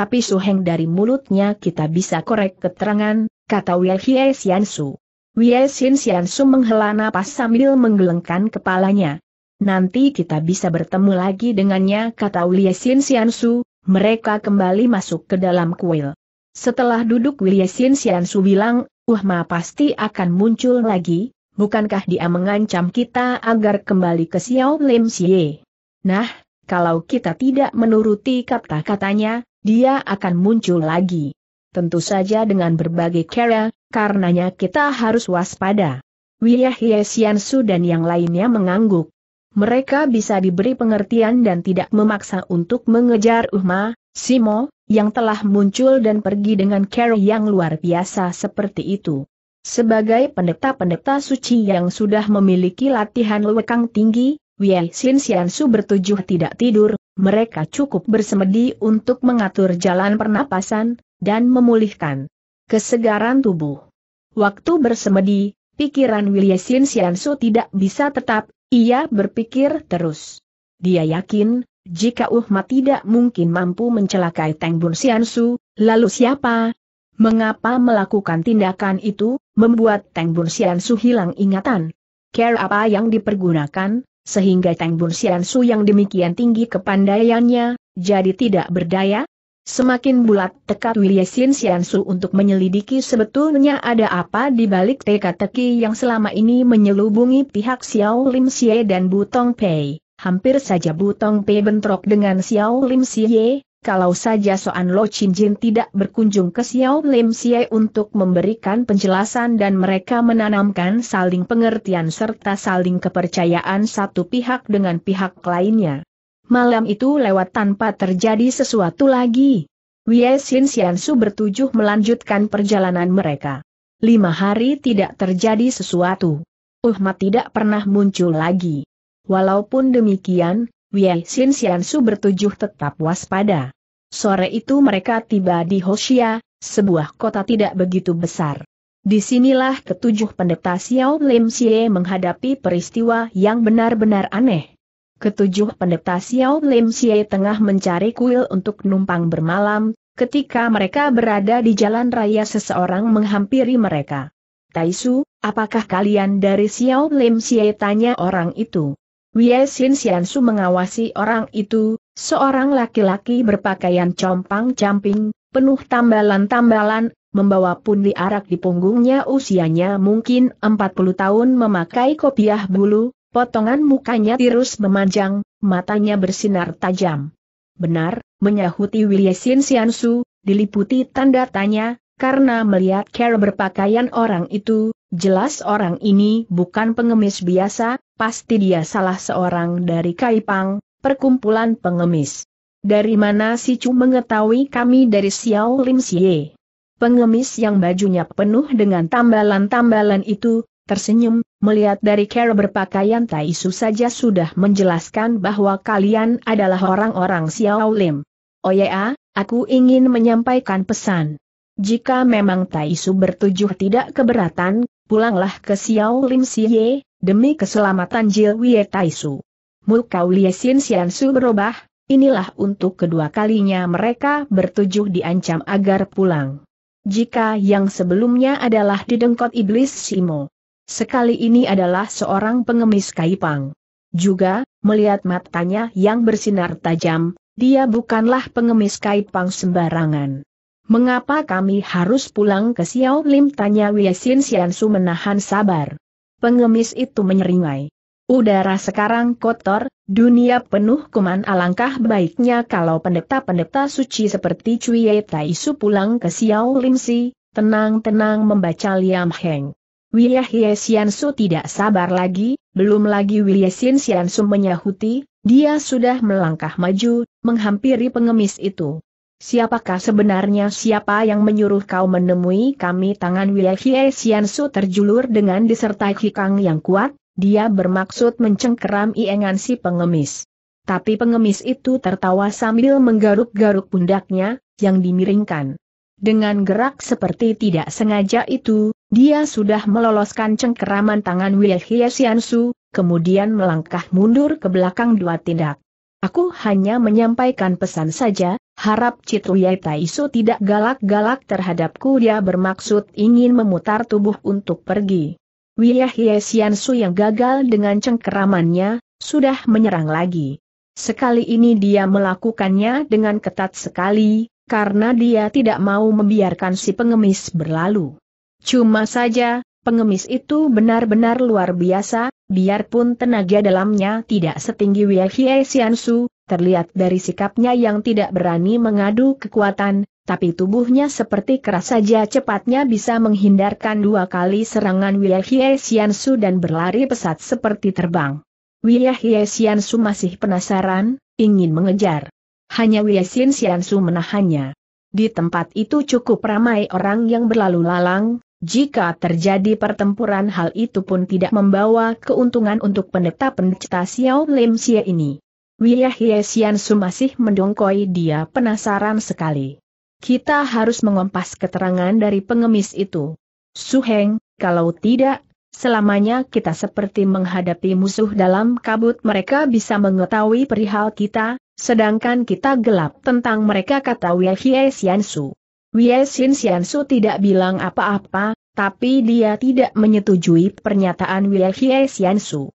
tapi Suheng dari mulutnya kita bisa korek keterangan, kata Wei Hie Su. Wei Xin Su menghela napas sambil menggelengkan kepalanya. Nanti kita bisa bertemu lagi dengannya kata Wei Xin Su, mereka kembali masuk ke dalam kuil. Setelah duduk Wei Xin Su bilang, Uhma pasti akan muncul lagi, bukankah dia mengancam kita agar kembali ke Xiao Lim Xie? Nah, kalau kita tidak menuruti kata-katanya, dia akan muncul lagi. Tentu saja dengan berbagai cara, karenanya kita harus waspada. Wiyahye Siansu dan yang lainnya mengangguk. Mereka bisa diberi pengertian dan tidak memaksa untuk mengejar Uhma, Simo, yang telah muncul dan pergi dengan cara yang luar biasa seperti itu. Sebagai pendeta-pendeta suci yang sudah memiliki latihan lekang tinggi, Wei Xin Xiansu bertujuh tidak tidur, mereka cukup bersemedi untuk mengatur jalan pernapasan, dan memulihkan kesegaran tubuh. Waktu bersemedi, pikiran William Siansu tidak bisa tetap, ia berpikir terus. Dia yakin, jika Uhma tidak mungkin mampu mencelakai Teng Bun Siansu, lalu siapa? Mengapa melakukan tindakan itu, membuat Teng Bun Siansu hilang ingatan? Care apa yang dipergunakan? sehingga Tang Bun Su yang demikian tinggi kepandaiannya, jadi tidak berdaya? Semakin bulat tekad Sian Su untuk menyelidiki sebetulnya ada apa di balik teka-teki yang selama ini menyelubungi pihak Xiao Lim Xie dan Butong Pei. Hampir saja Butong Pei bentrok dengan Xiao Lim Xie, kalau saja Soan Lo Chin Jin tidak berkunjung ke Xiao Lim Siai untuk memberikan penjelasan dan mereka menanamkan saling pengertian serta saling kepercayaan satu pihak dengan pihak lainnya. Malam itu lewat tanpa terjadi sesuatu lagi. Wei Xin Su bertujuh melanjutkan perjalanan mereka. Lima hari tidak terjadi sesuatu. Uhma tidak pernah muncul lagi. Walaupun demikian, Wei Xin Xiansu bertujuh tetap waspada. Sore itu mereka tiba di Hoshia, sebuah kota tidak begitu besar. Disinilah ketujuh pendeta Xiao Lim Xie menghadapi peristiwa yang benar-benar aneh. Ketujuh pendeta Xiao Lim Xie tengah mencari kuil untuk numpang bermalam, ketika mereka berada di jalan raya seseorang menghampiri mereka. Taisu, apakah kalian dari Xiao Lim Xie tanya orang itu? Wei Xin Xiansu mengawasi orang itu, seorang laki-laki berpakaian compang-camping, penuh tambalan-tambalan, membawa pundi arak di punggungnya usianya mungkin 40 tahun memakai kopiah bulu, potongan mukanya tirus memanjang, matanya bersinar tajam. Benar, menyahuti Wilyesin Xiansu, diliputi tanda tanya, karena melihat Care berpakaian orang itu, Jelas orang ini bukan pengemis biasa, pasti dia salah seorang dari Kaipang, perkumpulan pengemis. Dari mana si Chu mengetahui kami dari Xiao Lim Xie? Pengemis yang bajunya penuh dengan tambalan-tambalan itu, tersenyum, melihat dari cara berpakaian Taisu saja sudah menjelaskan bahwa kalian adalah orang-orang Xiao Lim. Oh ya, aku ingin menyampaikan pesan. Jika memang Taisu bertujuh tidak keberatan, pulanglah ke Xiao Lim Siye, demi keselamatan Jil Wie Taisu. Mukau Lie Sin berubah, inilah untuk kedua kalinya mereka bertujuh diancam agar pulang. Jika yang sebelumnya adalah didengkot iblis Simo. Sekali ini adalah seorang pengemis kaipang. Juga, melihat matanya yang bersinar tajam, dia bukanlah pengemis kaipang sembarangan. Mengapa kami harus pulang ke Xiao Lim? Tanya Wiesin Xiansu menahan sabar. Pengemis itu menyeringai. Udara sekarang kotor, dunia penuh kuman alangkah baiknya kalau pendeta-pendeta suci seperti Cui Taisu pulang ke Xiao Lim Si, tenang-tenang membaca Liam Heng. Wiyah Xiansu tidak sabar lagi, belum lagi Wiyah Xiansu menyahuti, dia sudah melangkah maju, menghampiri pengemis itu. Siapakah sebenarnya siapa yang menyuruh kau menemui kami tangan Wiekie Siansu terjulur dengan disertai hikang yang kuat, dia bermaksud mencengkeram iengan si pengemis. Tapi pengemis itu tertawa sambil menggaruk-garuk pundaknya, yang dimiringkan. Dengan gerak seperti tidak sengaja itu, dia sudah meloloskan cengkeraman tangan Wiekie Siansu, kemudian melangkah mundur ke belakang dua tindak. Aku hanya menyampaikan pesan saja, Harap Cituyai Taisu tidak galak-galak terhadapku dia bermaksud ingin memutar tubuh untuk pergi. Yesian Su yang gagal dengan cengkeramannya, sudah menyerang lagi. Sekali ini dia melakukannya dengan ketat sekali, karena dia tidak mau membiarkan si pengemis berlalu. Cuma saja, pengemis itu benar-benar luar biasa, biarpun tenaga dalamnya tidak setinggi Yesian Su, Terlihat dari sikapnya yang tidak berani mengadu kekuatan, tapi tubuhnya seperti keras saja cepatnya bisa menghindarkan dua kali serangan Wiyahie Xiansu dan berlari pesat seperti terbang. Wiyahie Xiansu masih penasaran, ingin mengejar. Hanya Wiyahie Xiansu menahannya. Di tempat itu cukup ramai orang yang berlalu lalang, jika terjadi pertempuran hal itu pun tidak membawa keuntungan untuk pendeta-pendeta Xiao Lim Xie ini. Wiyah Yesian Su masih mendongkoi dia penasaran sekali. Kita harus mengompas keterangan dari pengemis itu. Suheng, kalau tidak, selamanya kita seperti menghadapi musuh dalam kabut mereka bisa mengetahui perihal kita, sedangkan kita gelap tentang mereka kata Wiyah Yesian Su. Sian Su tidak bilang apa-apa, tapi dia tidak menyetujui pernyataan Sian Su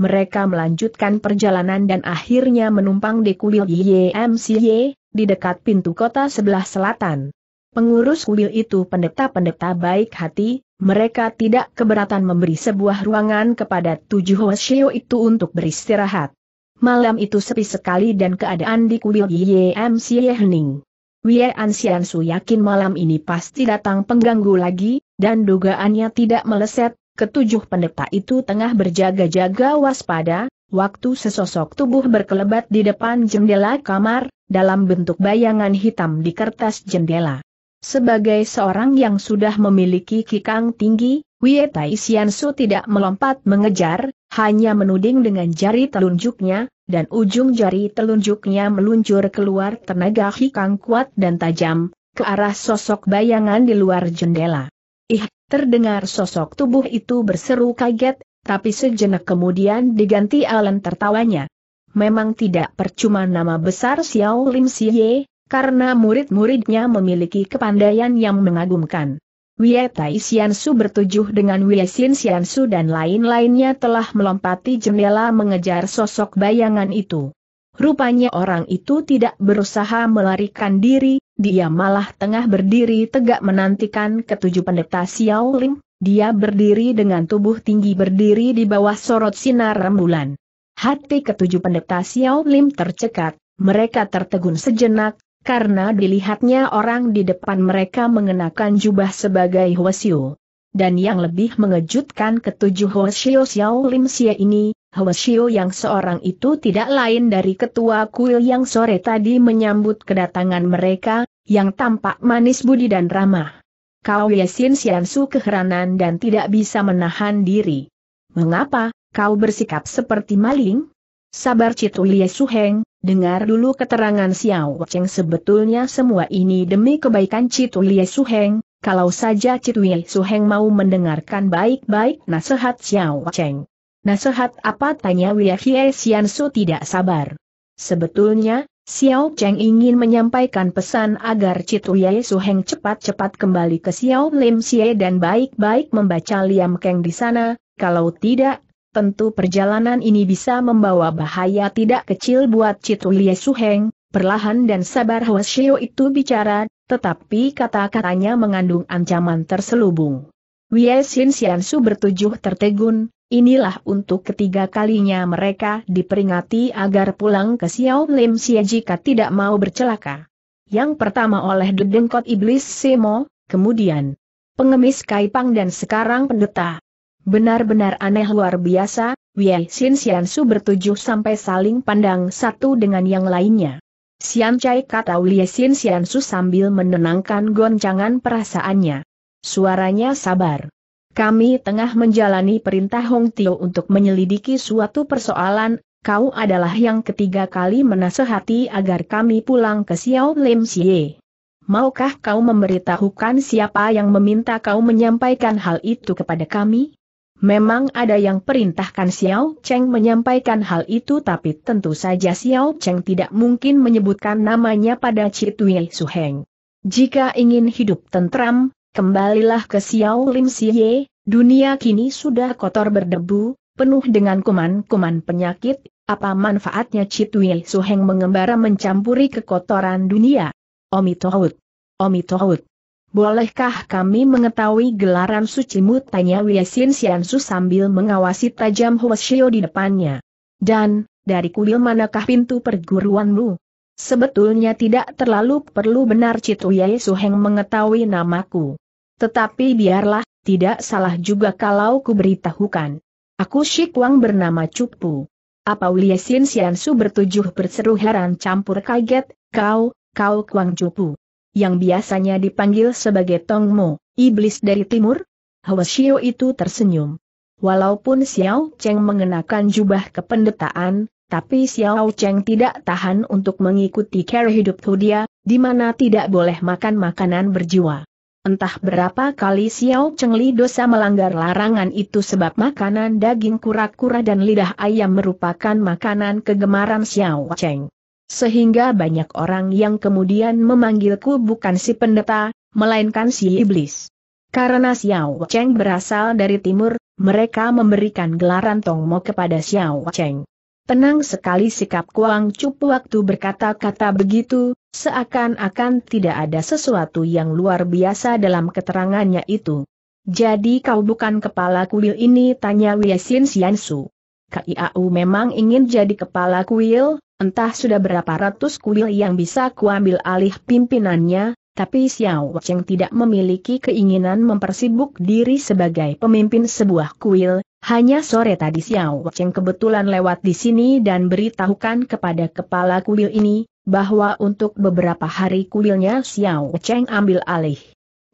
mereka melanjutkan perjalanan dan akhirnya menumpang di kuil YMCY, di dekat pintu kota sebelah selatan. Pengurus kuil itu pendeta-pendeta baik hati, mereka tidak keberatan memberi sebuah ruangan kepada tujuh wasyo itu untuk beristirahat. Malam itu sepi sekali dan keadaan di kuil YMCY hening. Wie Ansiansu yakin malam ini pasti datang pengganggu lagi, dan dugaannya tidak meleset, ketujuh pendeta itu tengah berjaga-jaga waspada, waktu sesosok tubuh berkelebat di depan jendela kamar, dalam bentuk bayangan hitam di kertas jendela. Sebagai seorang yang sudah memiliki kikang tinggi, Wie Tai Xiansu tidak melompat mengejar, hanya menuding dengan jari telunjuknya, dan ujung jari telunjuknya meluncur keluar tenaga hikang kuat dan tajam, ke arah sosok bayangan di luar jendela. Ih, Terdengar sosok tubuh itu berseru kaget, tapi sejenak kemudian diganti Alan tertawanya. Memang tidak percuma nama besar Xiao Lim Siye, karena murid-muridnya memiliki kepandaian yang mengagumkan. Wei Tai Xian Su bertujuh dengan Wei Xin Xian Su dan lain-lainnya telah melompati jendela mengejar sosok bayangan itu. Rupanya orang itu tidak berusaha melarikan diri, dia malah tengah berdiri tegak menantikan ketujuh pendeta Xiao Lim. dia berdiri dengan tubuh tinggi berdiri di bawah sorot sinar rembulan. Hati ketujuh pendeta Xiao Lim tercekat, mereka tertegun sejenak, karena dilihatnya orang di depan mereka mengenakan jubah sebagai Huasiu. Dan yang lebih mengejutkan ketujuh Huasiu Xiao Lim Xie ini, Hoesio yang seorang itu tidak lain dari ketua kuil yang sore tadi menyambut kedatangan mereka, yang tampak manis budi dan ramah. Kau Yesin Siansu keheranan dan tidak bisa menahan diri. Mengapa, kau bersikap seperti maling? Sabar Citu Yesu Heng, dengar dulu keterangan Xiao Cheng sebetulnya semua ini demi kebaikan Citu Yesu Heng, kalau saja Citu Yesu Heng mau mendengarkan baik-baik nasihat Xiao Cheng. Nasihat apa tanya Wiyahie Su tidak sabar. Sebetulnya, Xiao Cheng ingin menyampaikan pesan agar Citu Su heng cepat-cepat kembali ke Xiao Lim Xie dan baik-baik membaca Liam Keng di sana, kalau tidak, tentu perjalanan ini bisa membawa bahaya tidak kecil buat Citu Su heng. perlahan dan sabar Hwa Xiao itu bicara, tetapi kata-katanya mengandung ancaman terselubung. Wie Xin Su bertujuh tertegun, inilah untuk ketiga kalinya mereka diperingati agar pulang ke Xiao Lim Xie jika tidak mau bercelaka. Yang pertama oleh dedengkot iblis Semo, kemudian pengemis Kaipang dan sekarang pendeta. Benar-benar aneh luar biasa, Wie Xin Su bertujuh sampai saling pandang satu dengan yang lainnya. Sian Cai kata Wie Xin Su sambil menenangkan goncangan perasaannya. Suaranya sabar. Kami tengah menjalani perintah Hong Tio untuk menyelidiki suatu persoalan, kau adalah yang ketiga kali menasehati agar kami pulang ke Xiao Lim Xie. Maukah kau memberitahukan siapa yang meminta kau menyampaikan hal itu kepada kami? Memang ada yang perintahkan Xiao Cheng menyampaikan hal itu tapi tentu saja Xiao Cheng tidak mungkin menyebutkan namanya pada Su Heng. Jika ingin hidup tentram, Kembalilah ke Xiao Lim Siye, dunia kini sudah kotor berdebu, penuh dengan kuman-kuman penyakit, apa manfaatnya Citwil Suheng mengembara mencampuri kekotoran dunia? Omi Tohut. Omi Tohut. Bolehkah kami mengetahui gelaran sucimu? Tanya Wiesin Siansu sambil mengawasi tajam Hoshio di depannya. Dan, dari kuil manakah pintu perguruanmu? Sebetulnya tidak terlalu perlu benar Citu Yai Suheng mengetahui namaku. Tetapi biarlah, tidak salah juga kalau ku beritahukan. Aku Shikwang bernama Cupu. Apa Wiliesin Siansu bertujuh berseru heran campur kaget, kau, kau Kuang Cupu. Yang biasanya dipanggil sebagai Tongmo, iblis dari timur? Hwasio itu tersenyum. Walaupun Xiao Cheng mengenakan jubah kependetaan, tapi Xiao Cheng tidak tahan untuk mengikuti cara hidup dia, di mana tidak boleh makan makanan berjiwa. Entah berapa kali Xiao Cheng Li dosa melanggar larangan itu sebab makanan daging kura-kura dan lidah ayam merupakan makanan kegemaran Xiao Cheng. Sehingga banyak orang yang kemudian memanggilku bukan si pendeta, melainkan si iblis. Karena Xiao Cheng berasal dari timur, mereka memberikan gelaran Tongmo kepada Xiao Cheng. Tenang sekali sikap Kuang Cupu waktu berkata-kata begitu, seakan-akan tidak ada sesuatu yang luar biasa dalam keterangannya itu. Jadi kau bukan kepala kuil ini tanya Wiesin Siansu. KIAU memang ingin jadi kepala kuil, entah sudah berapa ratus kuil yang bisa kuambil alih pimpinannya, tapi Xiao Cheng tidak memiliki keinginan mempersibuk diri sebagai pemimpin sebuah kuil, hanya sore tadi Xiao Cheng kebetulan lewat di sini dan beritahukan kepada kepala kuil ini, bahwa untuk beberapa hari kuilnya Xiao Cheng ambil alih.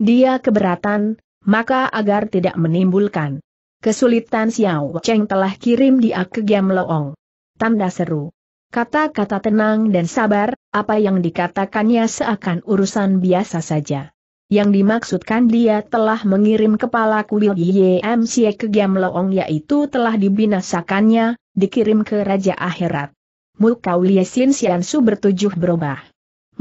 Dia keberatan, maka agar tidak menimbulkan kesulitan Xiao Cheng telah kirim dia ke Giam Loong. Tanda seru. Kata-kata tenang dan sabar, apa yang dikatakannya seakan urusan biasa saja. Yang dimaksudkan dia telah mengirim kepala kuil YMC ke Gamloong, yaitu telah dibinasakannya, dikirim ke Raja Akhirat. Muka Liesin Siansu bertujuh berubah.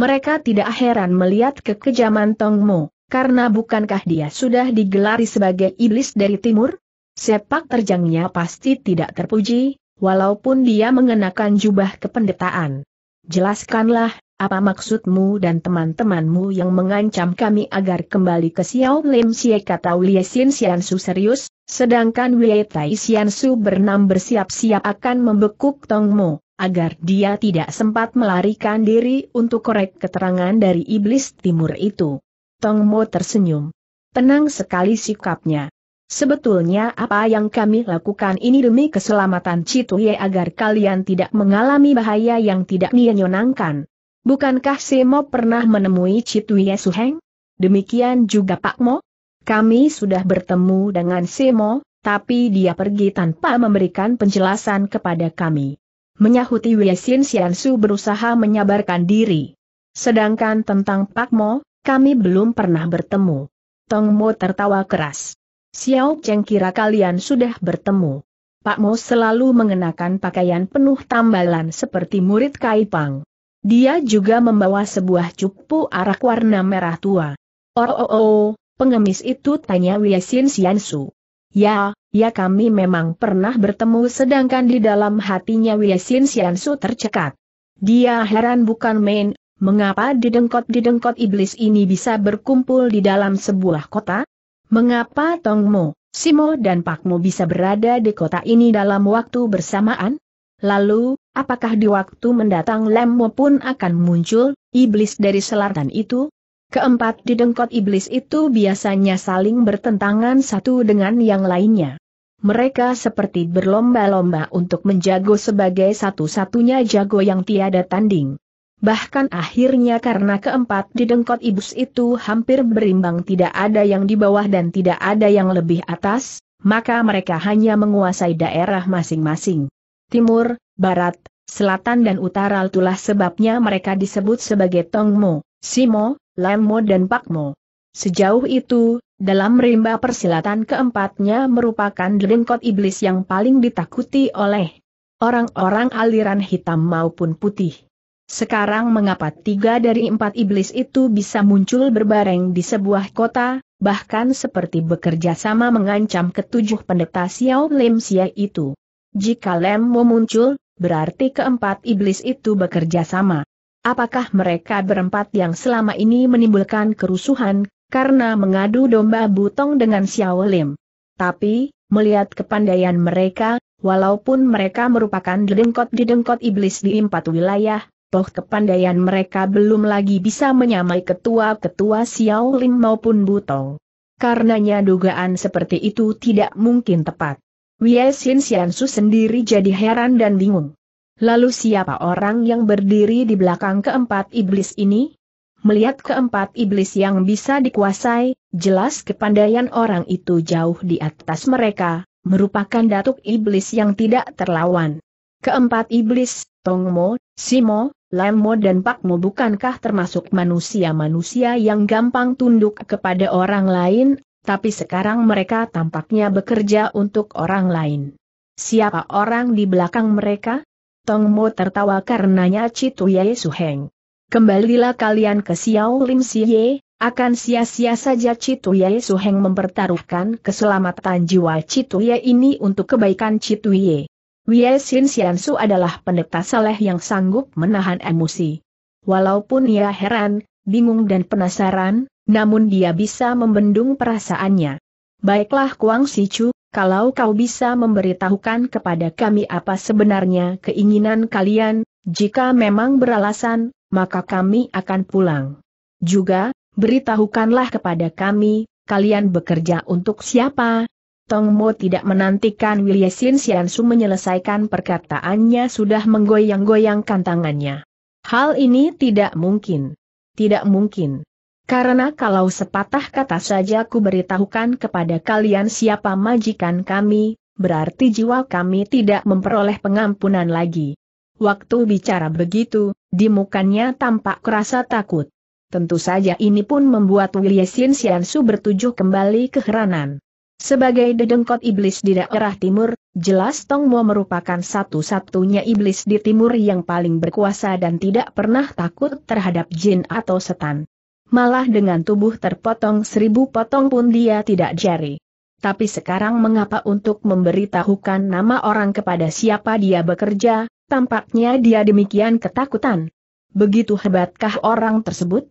Mereka tidak heran melihat kekejaman Tongmo, karena bukankah dia sudah digelari sebagai iblis dari timur? Sepak terjangnya pasti tidak terpuji, walaupun dia mengenakan jubah kependetaan. Jelaskanlah, apa maksudmu dan teman-temanmu yang mengancam kami agar kembali ke Xiao Lim Xie kata Wei Xin Su serius, sedangkan Wei Tai Su bernam bersiap-siap akan membekuk Tongmo, agar dia tidak sempat melarikan diri untuk korek keterangan dari iblis timur itu. Tongmo tersenyum. Tenang sekali sikapnya. Sebetulnya apa yang kami lakukan ini demi keselamatan Citu Ye agar kalian tidak mengalami bahaya yang tidak menyenangkan. Bukankah Simo pernah menemui Yesu Heng? Demikian juga Pak Mo? Kami sudah bertemu dengan Simo, tapi dia pergi tanpa memberikan penjelasan kepada kami. Menyahuti Wiesin Siansu berusaha menyabarkan diri. Sedangkan tentang Pak Mo, kami belum pernah bertemu. Tong Mo tertawa keras. Xiao Cheng kira kalian sudah bertemu. Pak Mo selalu mengenakan pakaian penuh tambalan seperti murid Kaipang. Dia juga membawa sebuah cupu arak warna merah tua. Oh, oh, oh pengemis itu tanya Wiesin Siansu. Ya, ya kami memang pernah bertemu sedangkan di dalam hatinya Wiesin Siansu tercekat. Dia heran bukan main, mengapa didengkot-didengkot iblis ini bisa berkumpul di dalam sebuah kota? Mengapa Tongmo, Simo dan Pakmo bisa berada di kota ini dalam waktu bersamaan? Lalu, apakah di waktu mendatang Lemmo pun akan muncul, iblis dari selatan itu? Keempat didengkot iblis itu biasanya saling bertentangan satu dengan yang lainnya. Mereka seperti berlomba-lomba untuk menjago sebagai satu-satunya jago yang tiada tanding. Bahkan akhirnya karena keempat didengkot iblis itu hampir berimbang tidak ada yang di bawah dan tidak ada yang lebih atas, maka mereka hanya menguasai daerah masing-masing timur, barat, selatan dan utara itulah sebabnya mereka disebut sebagai Tongmo, Simo, Lemmo dan Pakmo. Sejauh itu, dalam rimba persilatan keempatnya merupakan dengkot iblis yang paling ditakuti oleh orang-orang aliran hitam maupun putih. Sekarang mengapa tiga dari empat iblis itu bisa muncul berbareng di sebuah kota, bahkan seperti bekerja sama mengancam ketujuh pendeta Xiao Lim Xia itu. Jika Lemmo muncul, berarti keempat iblis itu bekerja sama. Apakah mereka berempat yang selama ini menimbulkan kerusuhan, karena mengadu domba butong dengan Xiao Lim? Tapi, melihat kepandaian mereka, walaupun mereka merupakan dedengkot-dedengkot iblis di empat wilayah, toh kepandaian mereka belum lagi bisa menyamai ketua-ketua Xiao Lim maupun Butong. Karenanya dugaan seperti itu tidak mungkin tepat. Wie Xin Xiansu sendiri jadi heran dan bingung. Lalu siapa orang yang berdiri di belakang keempat iblis ini? Melihat keempat iblis yang bisa dikuasai, jelas kepandaian orang itu jauh di atas mereka, merupakan datuk iblis yang tidak terlawan. Keempat iblis, Tongmo, Simo, Lemmo dan Pakmo bukankah termasuk manusia-manusia yang gampang tunduk kepada orang lain tapi sekarang mereka tampaknya bekerja untuk orang lain. Siapa orang di belakang mereka? Tong Mo tertawa karenanya Citu Ye Heng. Kembalilah kalian ke Xiao Lim Si Ye, akan sia-sia saja Citu Ye Heng mempertaruhkan keselamatan jiwa Citu Ye ini untuk kebaikan Citu Ye. Wye Sin Su adalah pendeta saleh yang sanggup menahan emosi. Walaupun ia heran, bingung dan penasaran, namun dia bisa membendung perasaannya. Baiklah Kuang Sichu, kalau kau bisa memberitahukan kepada kami apa sebenarnya keinginan kalian, jika memang beralasan, maka kami akan pulang. Juga, beritahukanlah kepada kami, kalian bekerja untuk siapa? Tong Mo tidak menantikan Wilyesin Siansu menyelesaikan perkataannya sudah menggoyang-goyangkan tangannya. Hal ini tidak mungkin. Tidak mungkin. Karena kalau sepatah kata saja ku beritahukan kepada kalian siapa majikan kami, berarti jiwa kami tidak memperoleh pengampunan lagi. Waktu bicara begitu, di mukanya tampak kerasa takut. Tentu saja ini pun membuat Wilyesin Siansu bertujuh kembali keheranan. Sebagai dedengkot iblis di daerah timur, jelas Tong Mo merupakan satu-satunya iblis di timur yang paling berkuasa dan tidak pernah takut terhadap jin atau setan malah dengan tubuh terpotong seribu potong pun dia tidak jari. Tapi sekarang mengapa untuk memberitahukan nama orang kepada siapa dia bekerja, tampaknya dia demikian ketakutan. Begitu hebatkah orang tersebut?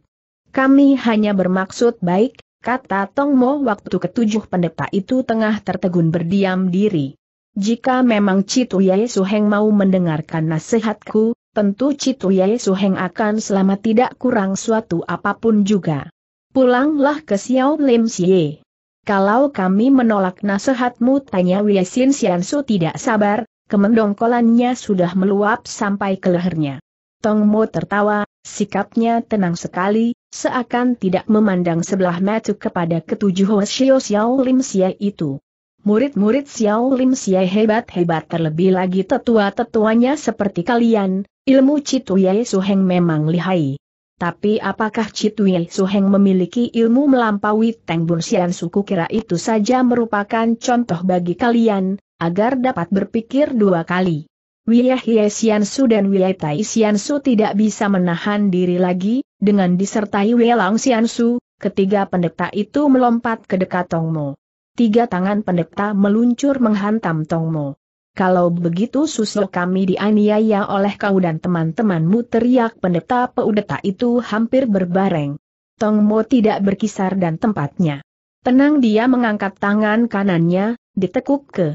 Kami hanya bermaksud baik, kata Tong Mo waktu ketujuh pendeta itu tengah tertegun berdiam diri. Jika memang Citu Yai Suheng mau mendengarkan nasihatku, tentu Citu Ye Suheng akan selamat tidak kurang suatu apapun juga. Pulanglah ke Xiao Lim Xie. Kalau kami menolak nasihatmu tanya Xian Su tidak sabar, kemendongkolannya sudah meluap sampai ke lehernya. Tong Mo tertawa, sikapnya tenang sekali, seakan tidak memandang sebelah mata kepada ketujuh Washio Xiao Lim Xie itu. Murid-murid Xiao Lim Xie hebat-hebat terlebih lagi tetua-tetuanya seperti kalian, ilmu Su Suheng memang lihai. Tapi apakah Su Suheng memiliki ilmu melampaui Teng Bun Xian suku kira itu saja merupakan contoh bagi kalian, agar dapat berpikir dua kali. Wiyah Hie Su dan Wiyah Tai Su tidak bisa menahan diri lagi, dengan disertai Wiyah Lang Sian Su, ketiga pendeta itu melompat ke dekat Tongmo tiga tangan pendeta meluncur menghantam Tongmo. Kalau begitu susul kami dianiaya oleh kau dan teman-temanmu teriak pendeta peudeta itu hampir berbareng. Tongmo tidak berkisar dan tempatnya. Tenang dia mengangkat tangan kanannya, ditekuk ke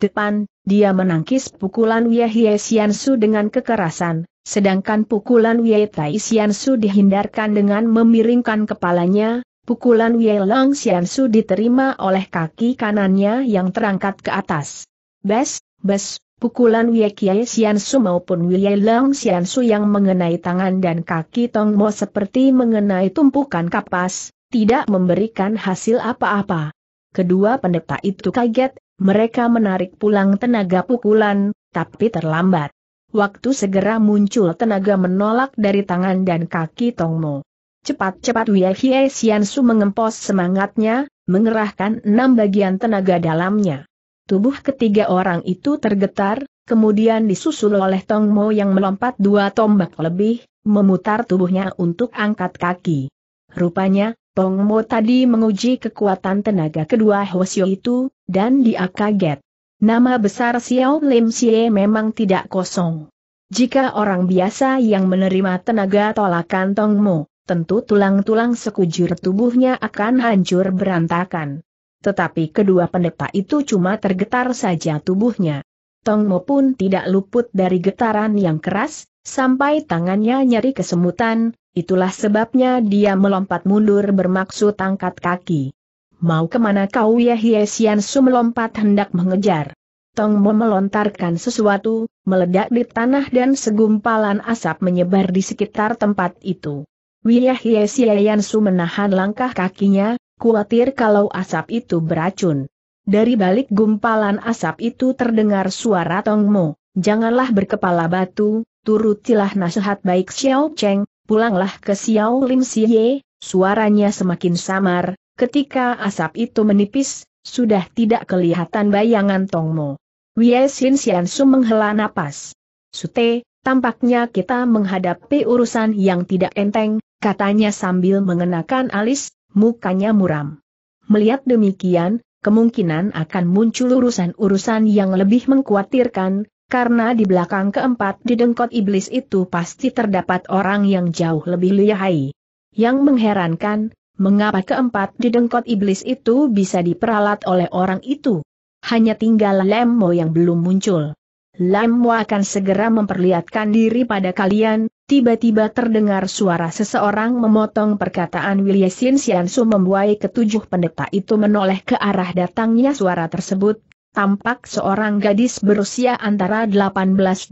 depan, dia menangkis pukulan Wiyahie Siansu dengan kekerasan, sedangkan pukulan Tai Siansu dihindarkan dengan memiringkan kepalanya, Pukulan Yelang Xiansu diterima oleh kaki kanannya yang terangkat ke atas. Bes, bes, pukulan Wei Kiai Xiansu maupun Wei Lang Xiansu yang mengenai tangan dan kaki Tong Mo seperti mengenai tumpukan kapas, tidak memberikan hasil apa-apa. Kedua pendeta itu kaget, mereka menarik pulang tenaga pukulan, tapi terlambat. Waktu segera muncul tenaga menolak dari tangan dan kaki Tong Mo. Cepat-cepat Wei Hie Su mengempos semangatnya, mengerahkan enam bagian tenaga dalamnya. Tubuh ketiga orang itu tergetar, kemudian disusul oleh Tong Mo yang melompat dua tombak lebih, memutar tubuhnya untuk angkat kaki. Rupanya, Tong Mo tadi menguji kekuatan tenaga kedua Hosio itu, dan dia kaget. Nama besar Xiao Lim Xie memang tidak kosong. Jika orang biasa yang menerima tenaga tolakan Mo tentu tulang-tulang sekujur tubuhnya akan hancur berantakan. Tetapi kedua pendeta itu cuma tergetar saja tubuhnya. Tongmo pun tidak luput dari getaran yang keras, sampai tangannya nyari kesemutan, itulah sebabnya dia melompat mundur bermaksud angkat kaki. Mau kemana kau ya, Hiesian Sum? melompat hendak mengejar. Tongmo melontarkan sesuatu, meledak di tanah dan segumpalan asap menyebar di sekitar tempat itu. Wiyahye su menahan langkah kakinya, khawatir kalau asap itu beracun. Dari balik gumpalan asap itu terdengar suara Tongmo, janganlah berkepala batu, turutilah nasihat baik Xiao Cheng, pulanglah ke Xiao Lim Siye, suaranya semakin samar, ketika asap itu menipis, sudah tidak kelihatan bayangan Tongmo. Wie Xin su menghela napas. Sute, tampaknya kita menghadapi urusan yang tidak enteng, katanya sambil mengenakan alis, mukanya muram. Melihat demikian, kemungkinan akan muncul urusan-urusan yang lebih mengkhawatirkan, karena di belakang keempat didengkot iblis itu pasti terdapat orang yang jauh lebih lihai. Yang mengherankan, mengapa keempat didengkot iblis itu bisa diperalat oleh orang itu? Hanya tinggal Lemmo yang belum muncul. Lamu akan segera memperlihatkan diri pada kalian, tiba-tiba terdengar suara seseorang memotong perkataan William Sian Su membuai ketujuh pendeta itu menoleh ke arah datangnya suara tersebut, tampak seorang gadis berusia antara 18-20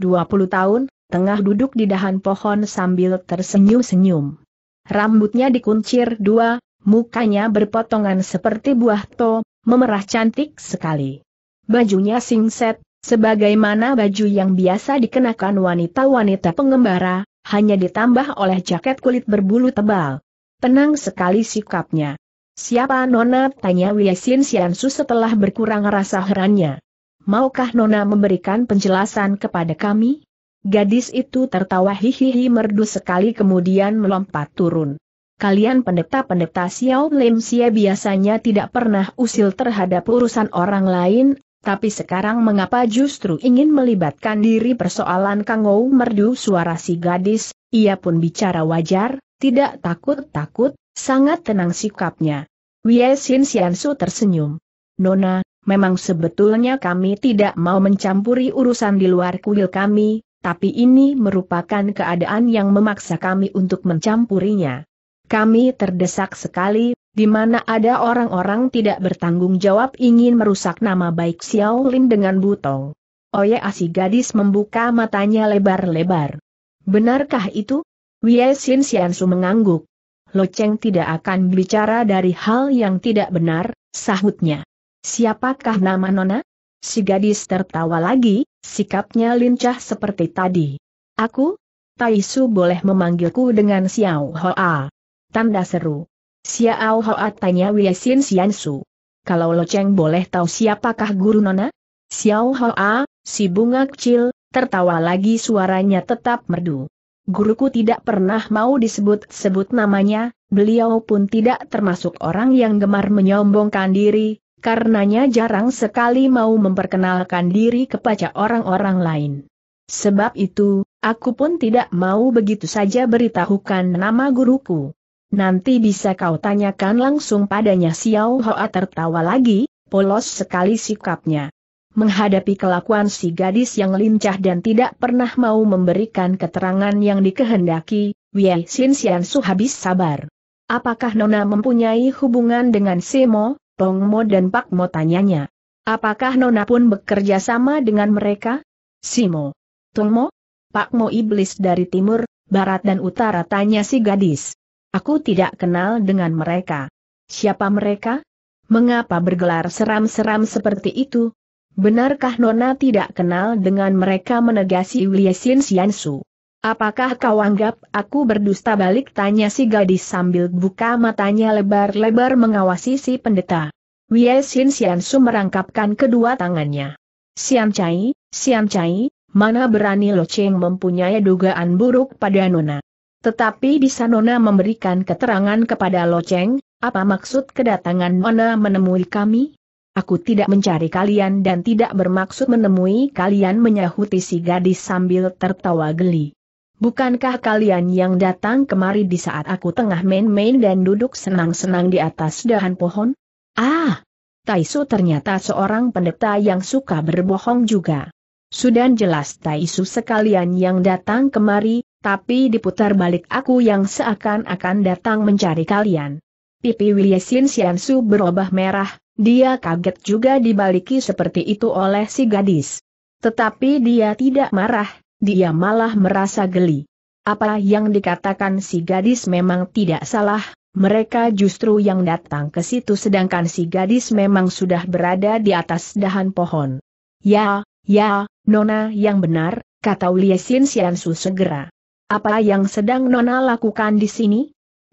tahun, tengah duduk di dahan pohon sambil tersenyum-senyum. Rambutnya dikuncir dua, mukanya berpotongan seperti buah to, memerah cantik sekali. Bajunya singset, Sebagaimana baju yang biasa dikenakan wanita-wanita pengembara, hanya ditambah oleh jaket kulit berbulu tebal. Tenang sekali sikapnya. Siapa Nona? Tanya Wiesin Siansu setelah berkurang rasa herannya. Maukah Nona memberikan penjelasan kepada kami? Gadis itu tertawa hihihi merdu sekali kemudian melompat turun. Kalian pendeta-pendeta Xiao Lim Xie biasanya tidak pernah usil terhadap urusan orang lain, tapi sekarang mengapa justru ingin melibatkan diri persoalan Kang Ou merdu suara si gadis, ia pun bicara wajar, tidak takut-takut, sangat tenang sikapnya. Wei Sin Su tersenyum. Nona, memang sebetulnya kami tidak mau mencampuri urusan di luar kuil kami, tapi ini merupakan keadaan yang memaksa kami untuk mencampurinya. Kami terdesak sekali, di mana ada orang-orang tidak bertanggung jawab ingin merusak nama baik Xiao Lin dengan butong. Oye si gadis membuka matanya lebar-lebar. Benarkah itu? Wei Xin Su mengangguk. Lo Cheng tidak akan bicara dari hal yang tidak benar, sahutnya. Siapakah nama Nona? Si gadis tertawa lagi, sikapnya lincah seperti tadi. Aku? Taisu boleh memanggilku dengan Xiao Hoa. Tanda seru. Xiao Hoa tanya Wei Xian Su. Kalau Lo Cheng boleh tahu siapakah guru nona? Xiao Hoa, si bunga kecil, tertawa lagi suaranya tetap merdu. Guruku tidak pernah mau disebut-sebut namanya, beliau pun tidak termasuk orang yang gemar menyombongkan diri, karenanya jarang sekali mau memperkenalkan diri kepada orang-orang lain. Sebab itu, aku pun tidak mau begitu saja beritahukan nama guruku. Nanti bisa kau tanyakan langsung padanya Xiao Hoa tertawa lagi, polos sekali sikapnya. Menghadapi kelakuan si gadis yang lincah dan tidak pernah mau memberikan keterangan yang dikehendaki, Wei Xin Xian Su habis sabar. Apakah Nona mempunyai hubungan dengan Semo, Tongmo dan Pak Mo tanyanya? Apakah Nona pun bekerja sama dengan mereka? Simo, Tongmo, Pak Mo iblis dari timur, barat dan utara tanya si gadis. Aku tidak kenal dengan mereka. Siapa mereka? Mengapa bergelar seram-seram seperti itu? Benarkah Nona tidak kenal dengan mereka menegasi Wiesin Siansu? Apakah kau anggap aku berdusta balik tanya si gadis sambil buka matanya lebar-lebar mengawasi si pendeta. Wiesin Siansu merangkapkan kedua tangannya. Sian Chai, Sian Chai, mana berani Lo Cheng mempunyai dugaan buruk pada Nona. Tetapi bisa Nona memberikan keterangan kepada Lo Cheng? apa maksud kedatangan Nona menemui kami? Aku tidak mencari kalian dan tidak bermaksud menemui kalian menyahuti si gadis sambil tertawa geli. Bukankah kalian yang datang kemari di saat aku tengah main-main dan duduk senang-senang di atas dahan pohon? Ah! Taisu ternyata seorang pendeta yang suka berbohong juga. Sudah jelas Taisu sekalian yang datang kemari, tapi diputar balik aku yang seakan-akan datang mencari kalian. Pipi Wilyesin Siansu berubah merah, dia kaget juga dibaliki seperti itu oleh si gadis. Tetapi dia tidak marah, dia malah merasa geli. Apa yang dikatakan si gadis memang tidak salah, mereka justru yang datang ke situ sedangkan si gadis memang sudah berada di atas dahan pohon. Ya, ya, Nona yang benar, kata Uliesin Siansu segera. Apa yang sedang Nona lakukan di sini?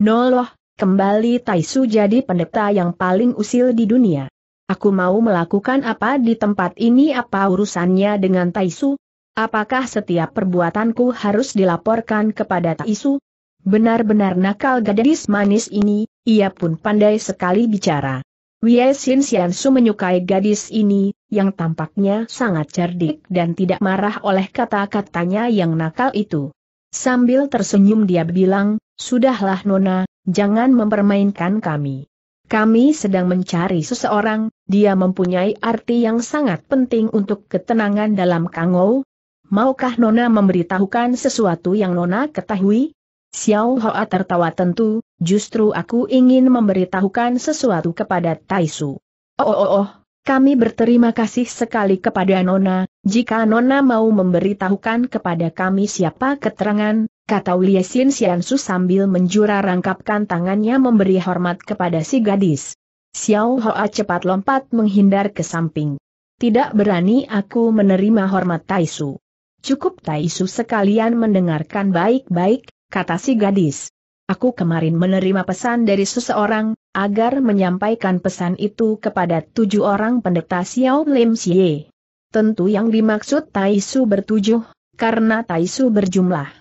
Noloh, kembali Taisu jadi pendeta yang paling usil di dunia. Aku mau melakukan apa di tempat ini apa urusannya dengan Taisu? Apakah setiap perbuatanku harus dilaporkan kepada Taisu? Benar-benar nakal gadis manis ini, ia pun pandai sekali bicara. Wei Xin Xiansu menyukai gadis ini, yang tampaknya sangat cerdik dan tidak marah oleh kata-katanya yang nakal itu. Sambil tersenyum dia bilang, Sudahlah Nona, jangan mempermainkan kami. Kami sedang mencari seseorang, dia mempunyai arti yang sangat penting untuk ketenangan dalam Kangou. Maukah Nona memberitahukan sesuatu yang Nona ketahui? Xiao Hoa tertawa tentu, justru aku ingin memberitahukan sesuatu kepada Taisu. Oh oh oh, oh. Kami berterima kasih sekali kepada Nona, jika Nona mau memberitahukan kepada kami siapa keterangan, kata Lie Siansu sambil menjura rangkapkan tangannya memberi hormat kepada si gadis. Xiao Hoa cepat lompat menghindar ke samping. Tidak berani aku menerima hormat Taisu. Cukup Taisu sekalian mendengarkan baik-baik, kata si gadis. Aku kemarin menerima pesan dari seseorang, agar menyampaikan pesan itu kepada tujuh orang pendeta Xiao Lim Xie. Tentu yang dimaksud Taisu bertujuh, karena Taisu berjumlah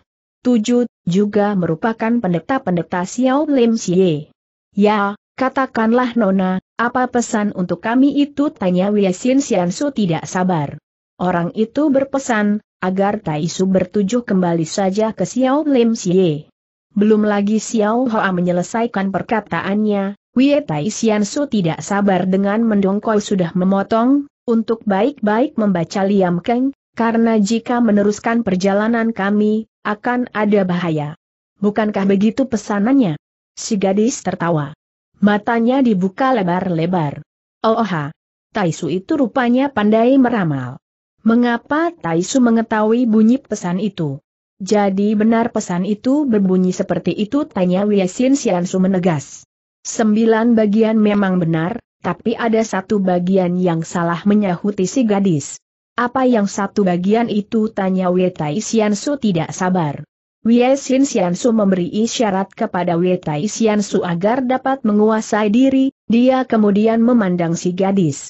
tujuh, juga merupakan pendeta-pendeta Xiao Lim Xie. Ya, katakanlah Nona, apa pesan untuk kami itu tanya Wiesin Xiansu tidak sabar. Orang itu berpesan, agar Taisu bertujuh kembali saja ke Xiao Lim Xie. Belum lagi Xiao Hoa menyelesaikan perkataannya, Wie Tai Su tidak sabar dengan mendongkol sudah memotong, untuk baik-baik membaca Liam Kang, karena jika meneruskan perjalanan kami, akan ada bahaya. Bukankah begitu pesanannya? Si gadis tertawa. Matanya dibuka lebar-lebar. Oh, oh Tai Su itu rupanya pandai meramal. Mengapa Taishu mengetahui bunyi pesan itu? Jadi benar pesan itu berbunyi seperti itu tanya Wiesin Su menegas. Sembilan bagian memang benar, tapi ada satu bagian yang salah menyahuti si gadis. Apa yang satu bagian itu tanya Wetai Siansu tidak sabar. Wiesin Siansu memberi isyarat kepada Wetai Siansu agar dapat menguasai diri, dia kemudian memandang si gadis.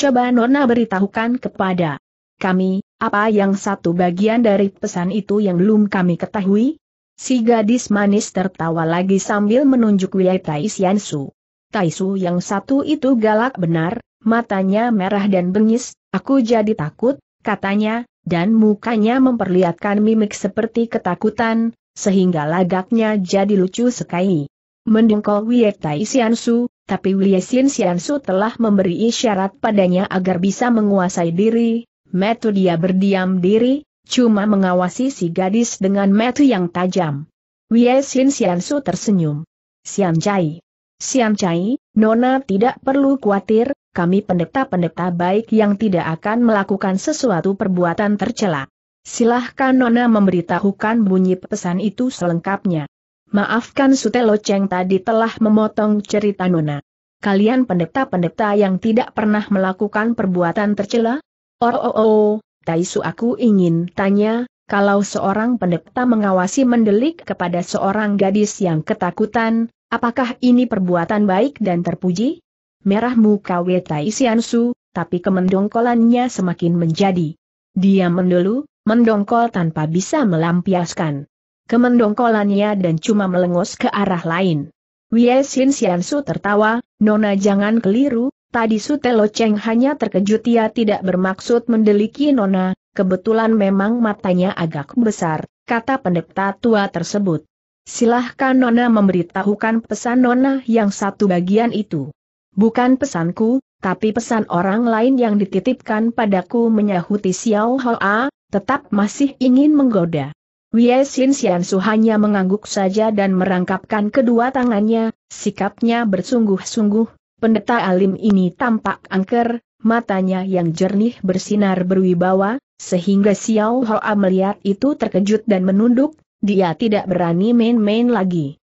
Coba Nona beritahukan kepada kami, apa yang satu bagian dari pesan itu yang belum kami ketahui? Si gadis manis tertawa lagi sambil menunjuk wilayah Tai Sian Su. Tai Su yang satu itu galak benar, matanya merah dan bengis, aku jadi takut, katanya, dan mukanya memperlihatkan mimik seperti ketakutan, sehingga lagaknya jadi lucu sekali. Mendengkol Wie Tai Sian Su, tapi Wie Sin Sian Su telah memberi isyarat padanya agar bisa menguasai diri, metu dia berdiam diri, cuma mengawasi si gadis dengan metu yang tajam. Wei Xin Su tersenyum. Xian Chai. Xian Chai, Nona tidak perlu khawatir, kami pendeta-pendeta baik yang tidak akan melakukan sesuatu perbuatan tercela. Silahkan Nona memberitahukan bunyi pesan itu selengkapnya. Maafkan Sutelo Cheng tadi telah memotong cerita Nona. Kalian pendeta-pendeta yang tidak pernah melakukan perbuatan tercela? Oh oh oh, Taisu aku ingin tanya, kalau seorang pendeta mengawasi mendelik kepada seorang gadis yang ketakutan, apakah ini perbuatan baik dan terpuji? Merah muka Wetai Siansu, tapi kemendongkolannya semakin menjadi. Dia mendulu, mendongkol tanpa bisa melampiaskan. Kemendongkolannya dan cuma melengos ke arah lain. Wiesin Siansu tertawa, Nona jangan keliru, Tadi Sutelo Cheng hanya terkejut ia tidak bermaksud mendeliki Nona, kebetulan memang matanya agak besar, kata pendeta tua tersebut. Silahkan Nona memberitahukan pesan Nona yang satu bagian itu. Bukan pesanku, tapi pesan orang lain yang dititipkan padaku menyahuti Xiao Hoa, tetap masih ingin menggoda. Wei Xin Xian Su hanya mengangguk saja dan merangkapkan kedua tangannya, sikapnya bersungguh-sungguh, Pendeta alim ini tampak angker, matanya yang jernih bersinar berwibawa, sehingga Xiao Hoa melihat itu terkejut dan menunduk, dia tidak berani main-main lagi.